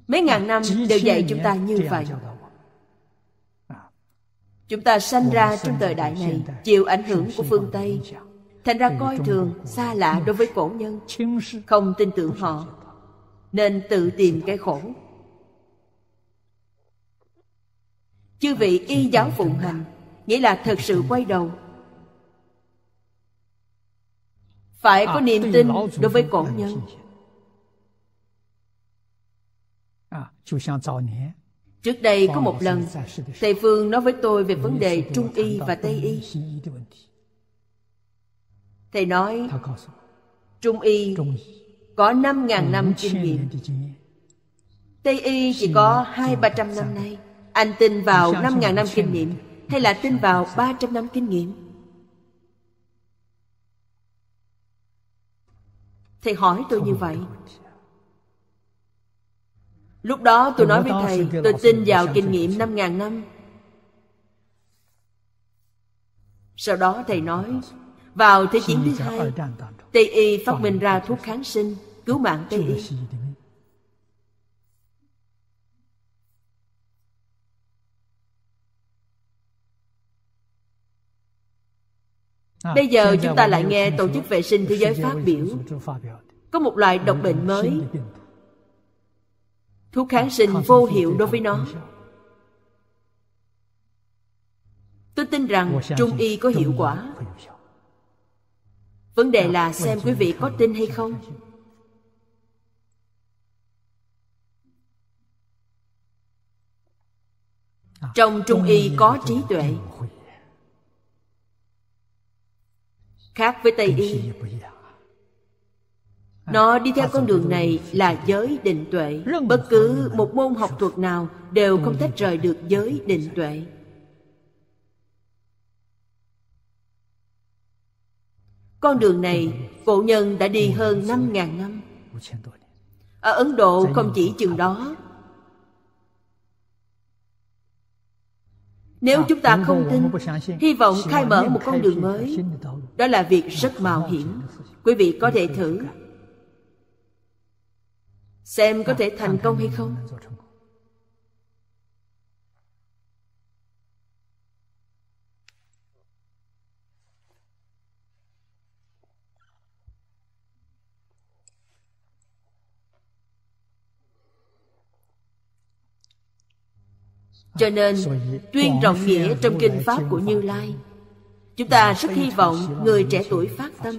mấy ngàn năm đều dạy chúng ta như vậy chúng ta sanh ra trong thời đại này chịu ảnh hưởng của phương tây thành ra coi thường xa lạ đối với cổ nhân không tin tưởng họ nên tự tìm cái khổ chư vị y giáo phụng hành nghĩa là thật sự quay đầu phải có niềm tin đối với cổ nhân trước đây có một lần thầy phương nói với tôi về vấn đề trung y và tây y thầy nói trung y có năm ngàn năm kinh nghiệm Tây y chỉ có hai ba trăm năm nay anh tin vào 5.000 năm kinh nghiệm hay là tin vào 300 năm kinh nghiệm? Thầy hỏi tôi như vậy. Lúc đó tôi nói với thầy, tôi tin vào kinh nghiệm 5.000 năm. Sau đó thầy nói, vào Thế chiến thứ hai, Tây Y phát minh ra thuốc kháng sinh, cứu mạng Tây Y. Bây à, giờ chúng ta lại nghe Tổ chức Vệ sinh Thế giới phát biểu Có một loại độc bệnh mới Thuốc kháng sinh vô hiệu đối với nó Tôi tin rằng Trung Y có hiệu quả Vấn đề là xem quý vị có tin hay không Trong Trung Y à, có trí tuệ khác với tây y à, nó đi theo con đường này là giới định tuệ bất cứ một môn học thuật nào đều không ừ. tách rời được giới định tuệ con đường này cổ nhân đã đi hơn năm ngàn năm ở ấn độ không chỉ chừng đó Nếu à, chúng ta không tin, hy vọng khai mở một con đường mới, đó là việc rất mạo hiểm. Quý vị có thể thử xem có à, thể thành công hay không. cho nên tuyên rộng nghĩa à, trong kinh pháp của như lai chúng ta rất hy vọng người trẻ tuổi phát tâm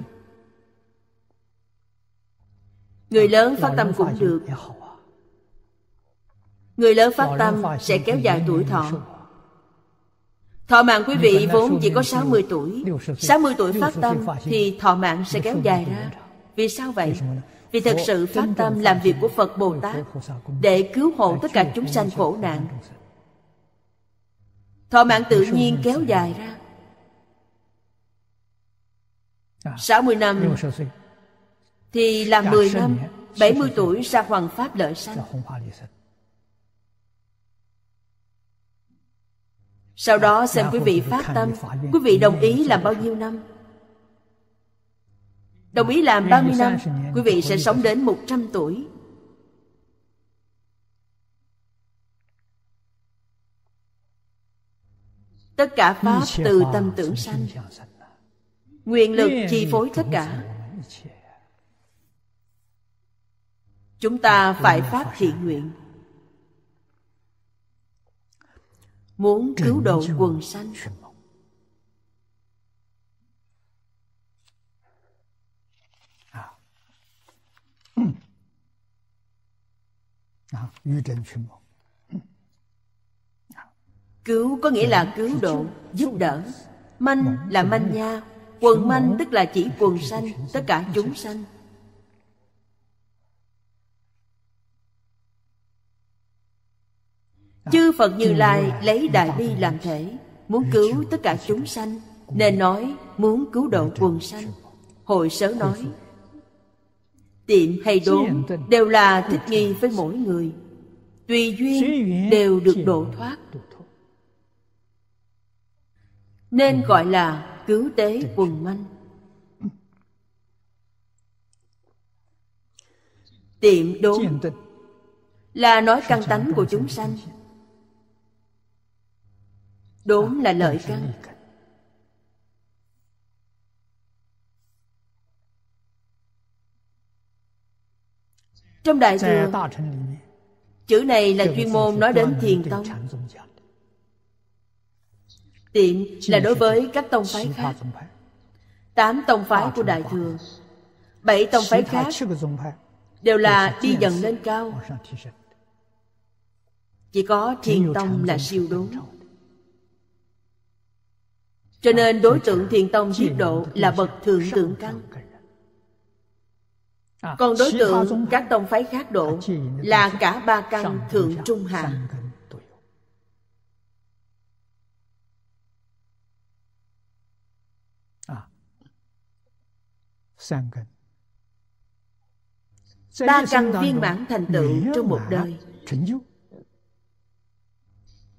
người lớn phát tâm cũng được người lớn phát tâm sẽ kéo dài tuổi thọ Thọ mạng quý vị vốn chỉ có 60 tuổi 60 tuổi phát tâm thì thọ mạng sẽ kéo dài ra Vì sao vậy? Vì thật sự phát tâm làm việc của Phật Bồ Tát Để cứu hộ tất cả chúng sanh khổ nạn Thọ mạng tự nhiên kéo dài ra 60 à, năm Thì là 10 năm 70 tuổi ra hoàng pháp lợi sanh Sau đó xem quý vị phát tâm Quý vị đồng ý làm bao nhiêu năm Đồng ý làm 30 năm Quý vị sẽ sống đến 100 tuổi tất cả pháp từ tâm tưởng sanh nguyện lực chi phối tất cả chúng ta phải phát thị nguyện muốn cứu độ quần sanh à, ừ. à Cứu có nghĩa là dạ, cứu độ, giúp đỡ Manh dạ, là manh nha Quần manh tức là chỉ quần sanh Tất cả chúng sanh dạ, Chư Phật Như Lai lấy Đại Bi làm thể Muốn cứu tất cả chúng sanh Nên nói muốn cứu độ quần sanh Hội sớ nói tiện hay đốn đều là thích nghi với mỗi người Tùy duyên đều được độ thoát nên gọi là cứu tế quần manh tiệm đốn là nói căn tánh của chúng sanh đốn là lợi căn trong đại thừa chữ này là chuyên môn nói đến thiền tông Tiệm là đối với các tông phái khác. Tám tông phái của Đại Thừa, bảy tông phái khác đều là đi dần lên cao. Chỉ có Thiền Tông là siêu đốn. Cho nên đối tượng Thiền Tông giết độ là bậc thượng tượng căn. À, Còn đối tượng các tông phái khác độ là cả ba căn thượng trung hạ. ba căn viên mãn thành tựu trong một đời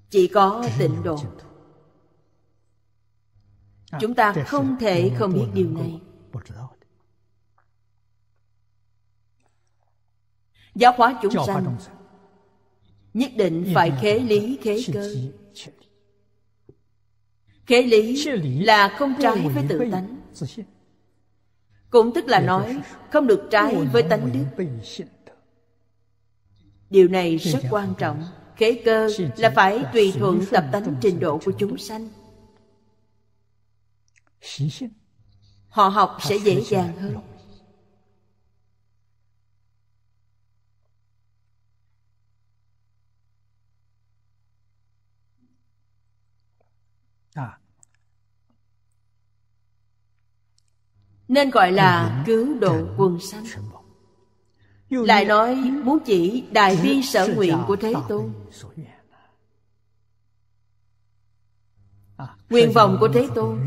chỉ có tịnh độ à, chúng ta không thể không biết điều này giáo hóa chúng sanh nhất định phải khế lý khế cơ khế lý là không trái với tự tánh cũng tức là nói không được trái với tánh đức điều này rất quan trọng khế cơ là phải tùy thuận tập tánh trình độ của chúng sanh họ học sẽ dễ dàng hơn nên gọi là cứu độ quần sanh lại nói muốn chỉ đại bi sở nguyện của thế tôn à, nguyện vọng của thế tôn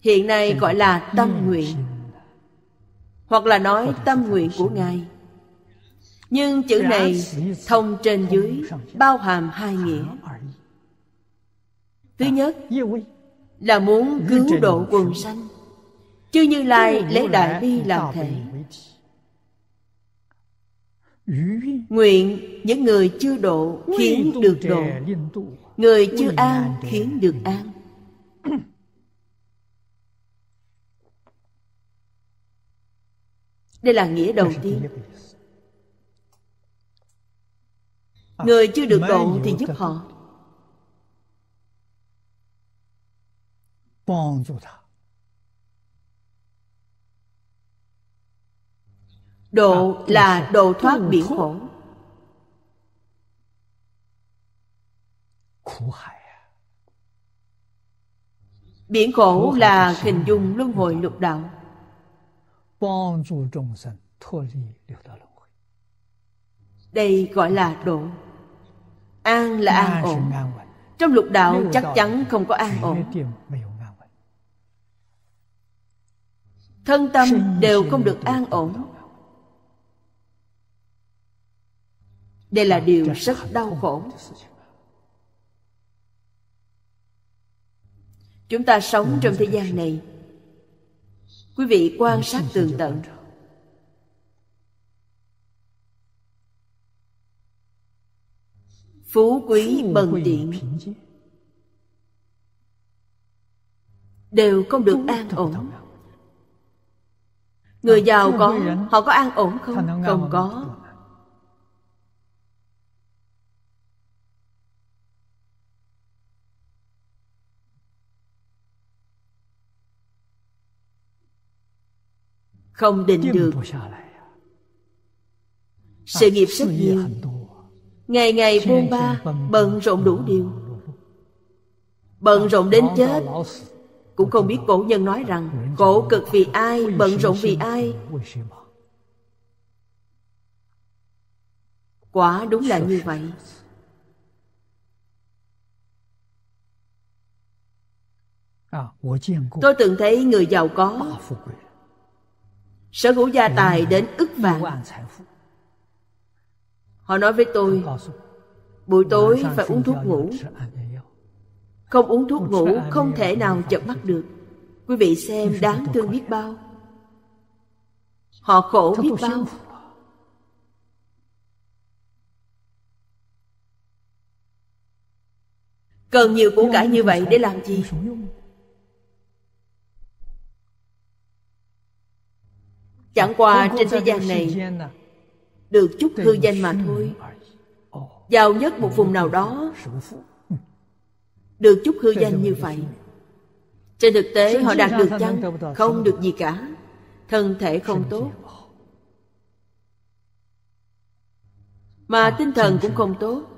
hiện nay gọi là tâm nguyện hoặc là nói tâm nguyện của ngài nhưng chữ này thông trên dưới bao hàm hai nghĩa thứ à, nhất là muốn cứu độ quần sanh chư như lai lấy đại bi làm thể nguyện những người chưa độ khiến được độ người chưa an khiến được an đây là nghĩa đầu tiên à, người chưa được độ thì giúp họ Độ là độ thoát à? biển khổ Biển khổ là hình dung luân hồi lục đạo Đây gọi là độ An là an ổn Trong lục đạo chắc chắn không có an ổn Thân tâm đều không được an ổn đây là điều rất đau khổ chúng ta sống trong thế gian này quý vị quan sát tường tận phú quý bần tiện đều không được an ổn người ờ, giàu có họ có an ổn không không có không định được à. sự nghiệp rất nhiều ngày ngày buôn ba bận rộn đủ điều bận rộn đến chết cũng không biết cổ nhân nói rằng khổ cực vì ai bận rộn vì ai quả đúng là như vậy à, tôi từng thấy người giàu có sở hữu gia tài đến ức vạn họ nói với tôi buổi tối phải uống thuốc ngủ không uống thuốc ngủ không thể nào chợp mắt được quý vị xem đáng thương biết bao họ khổ biết bao cần nhiều của cải như vậy để làm gì chẳng qua trên thế gian này à. được chút hư danh mà thôi giàu nhất một vùng nào đó được chút hư danh như vậy trên thực tế họ đạt được chăng không được gì cả thân thể không tốt mà tinh thần cũng không tốt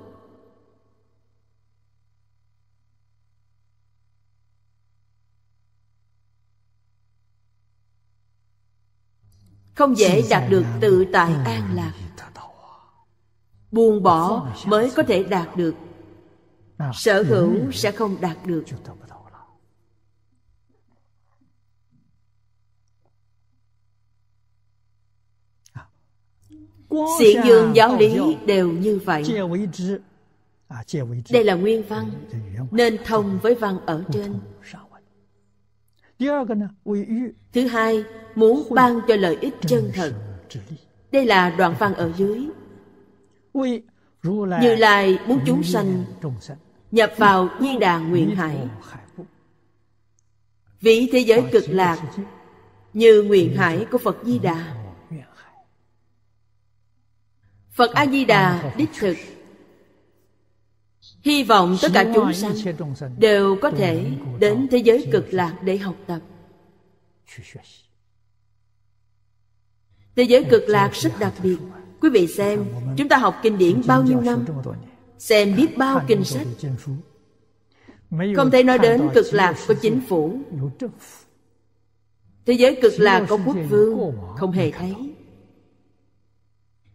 không dễ đạt được tự tại an lạc buông bỏ mới có thể đạt được sở hữu sẽ không đạt được sĩ dương giáo lý đều như vậy à, Đây là nguyên văn Nên thông với văn ở trên Thứ hai, muốn ban cho lợi ích chân thật. Đây là đoạn văn ở dưới. Như Lai muốn chúng sanh nhập vào di đà nguyện hải. Vị thế giới cực lạc như nguyện hải của Phật Di Đà. Phật A Di Đà đích thực hy vọng tất cả chúng sanh đều có thể đến thế giới cực lạc để học tập thế giới cực lạc rất đặc biệt quý vị xem chúng ta học kinh điển bao nhiêu năm xem biết bao kinh sách không thể nói đến cực lạc của chính phủ thế giới cực lạc có quốc vương không hề thấy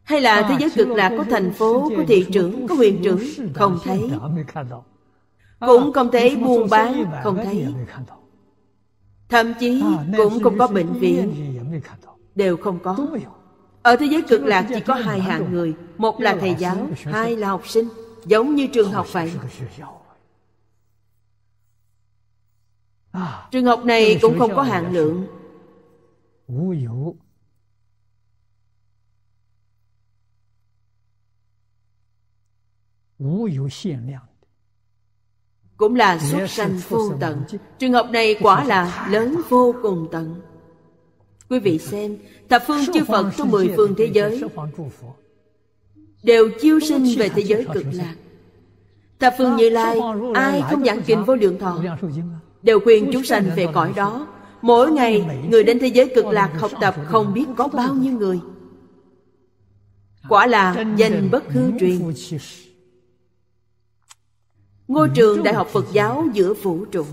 hay là à, thế giới cực lạc có thành phố có thị trưởng có huyện trưởng không thấy cũng à, không thấy buôn bán không thấy thậm chí à, cũng không có bệnh viện đều không có ở thế giới cực lạc chỉ có hai hạng người một là thầy giáo hai là học sinh giống như trường học vậy trường học này cũng không có hạn lượng cũng là xuất sanh vô tận trường hợp này quả là lớn vô cùng tận quý vị xem thập phương chư phật trong mười phương thế giới đều chiêu sinh về thế giới cực lạc thập phương như lai ai không giảng kinh vô lượng thọ đều khuyên chúng sanh về cõi đó mỗi ngày người đến thế giới cực lạc học tập không biết có bao nhiêu người quả là danh bất hư truyền Ngôi trường Đại học Phật giáo giữa vũ trụ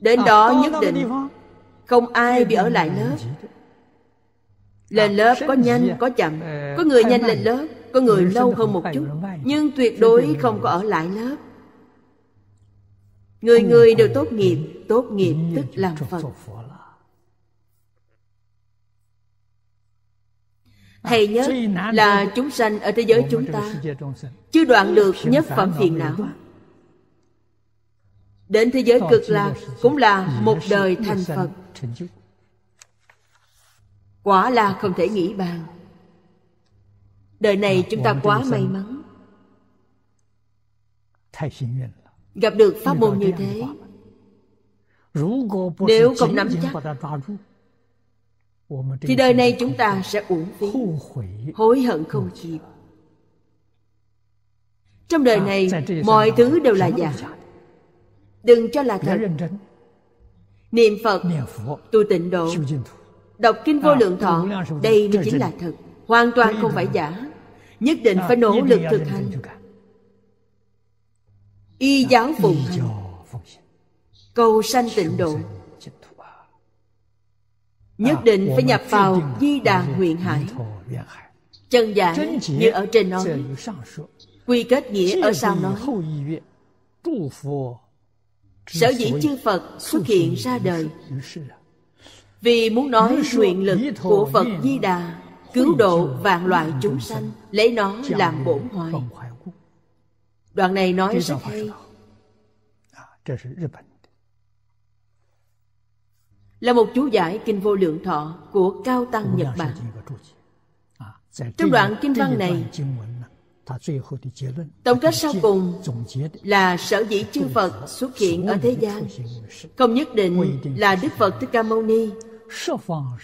Đến đó nhất định Không ai bị ở lại lớp Lên lớp có nhanh, có chậm Có người nhanh lên lớp Có người lâu hơn một chút Nhưng tuyệt đối không có ở lại lớp Người người đều tốt nghiệp Tốt nghiệp tức làm Phật hay nhất là chúng sanh ở thế giới chúng ta chưa đoạn được nhất phẩm phiền não đến thế giới cực lạc cũng là một đời thành phật quả là không thể nghĩ bàn đời này chúng ta quá may mắn gặp được pháp môn như thế nếu không nắm chắc thì đời này chúng ta sẽ uổng phí hối hận không kịp trong đời à, này mọi thứ đều là giả đừng cho là thật niệm phật tu tịnh độ đọc kinh vô à, lượng thọ đây mới chính là thật hoàn toàn không phải giả nhất định à, phải nỗ lực thực hành y giáo phụng cầu sanh tịnh độ nhất à, định phải nhập vào di đà nguyện hải chân giải như ở trên nói quy kết nghĩa ở sau nói sở dĩ chư phật xuất hiện ra đời vì muốn nói nguyện lực của phật di đà cứu độ vạn loại chúng sanh lấy nó làm bổn hoài đoạn này nói rất hay là một chú giải kinh vô lượng thọ của cao tăng nhật bản trong đoạn kinh văn này tổng kết sau cùng là sở dĩ chư phật xuất hiện ở thế gian không nhất định là đức phật thích ca mâu ni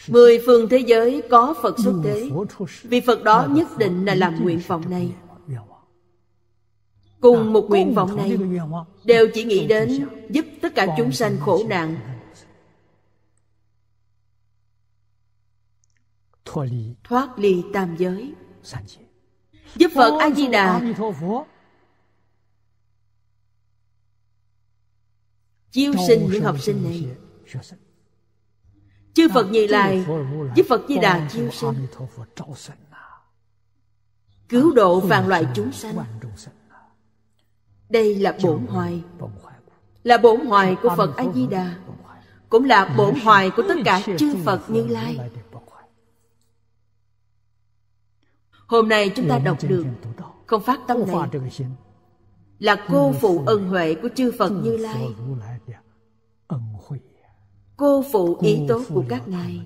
mười phương thế giới có phật xuất thế vì phật đó nhất định là làm nguyện vọng này cùng một nguyện vọng này đều chỉ nghĩ đến giúp tất cả chúng sanh khổ nạn thoát ly tam giới giúp phật a di đà chiêu sinh những học sinh này chư phật như lai giúp phật di đà chiêu sinh cứu độ vạn loại chúng sanh đây là bổn hoài là bổn hoài của phật a di đà cũng là bổn hoài của tất cả chư phật như lai hôm nay chúng ta đọc được không phát tâm này là cô phụ ân huệ của chư phật như lai cô phụ ý tốt của các ngài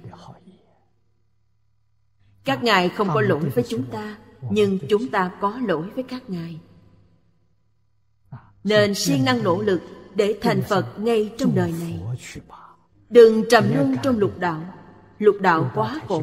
các ngài không có lỗi với chúng ta nhưng chúng ta có lỗi với các ngài à, nên siêng năng nỗ lực để thành phật ngay trong đời này đừng trầm luân trong lục đạo lục đạo quá khổ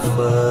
offer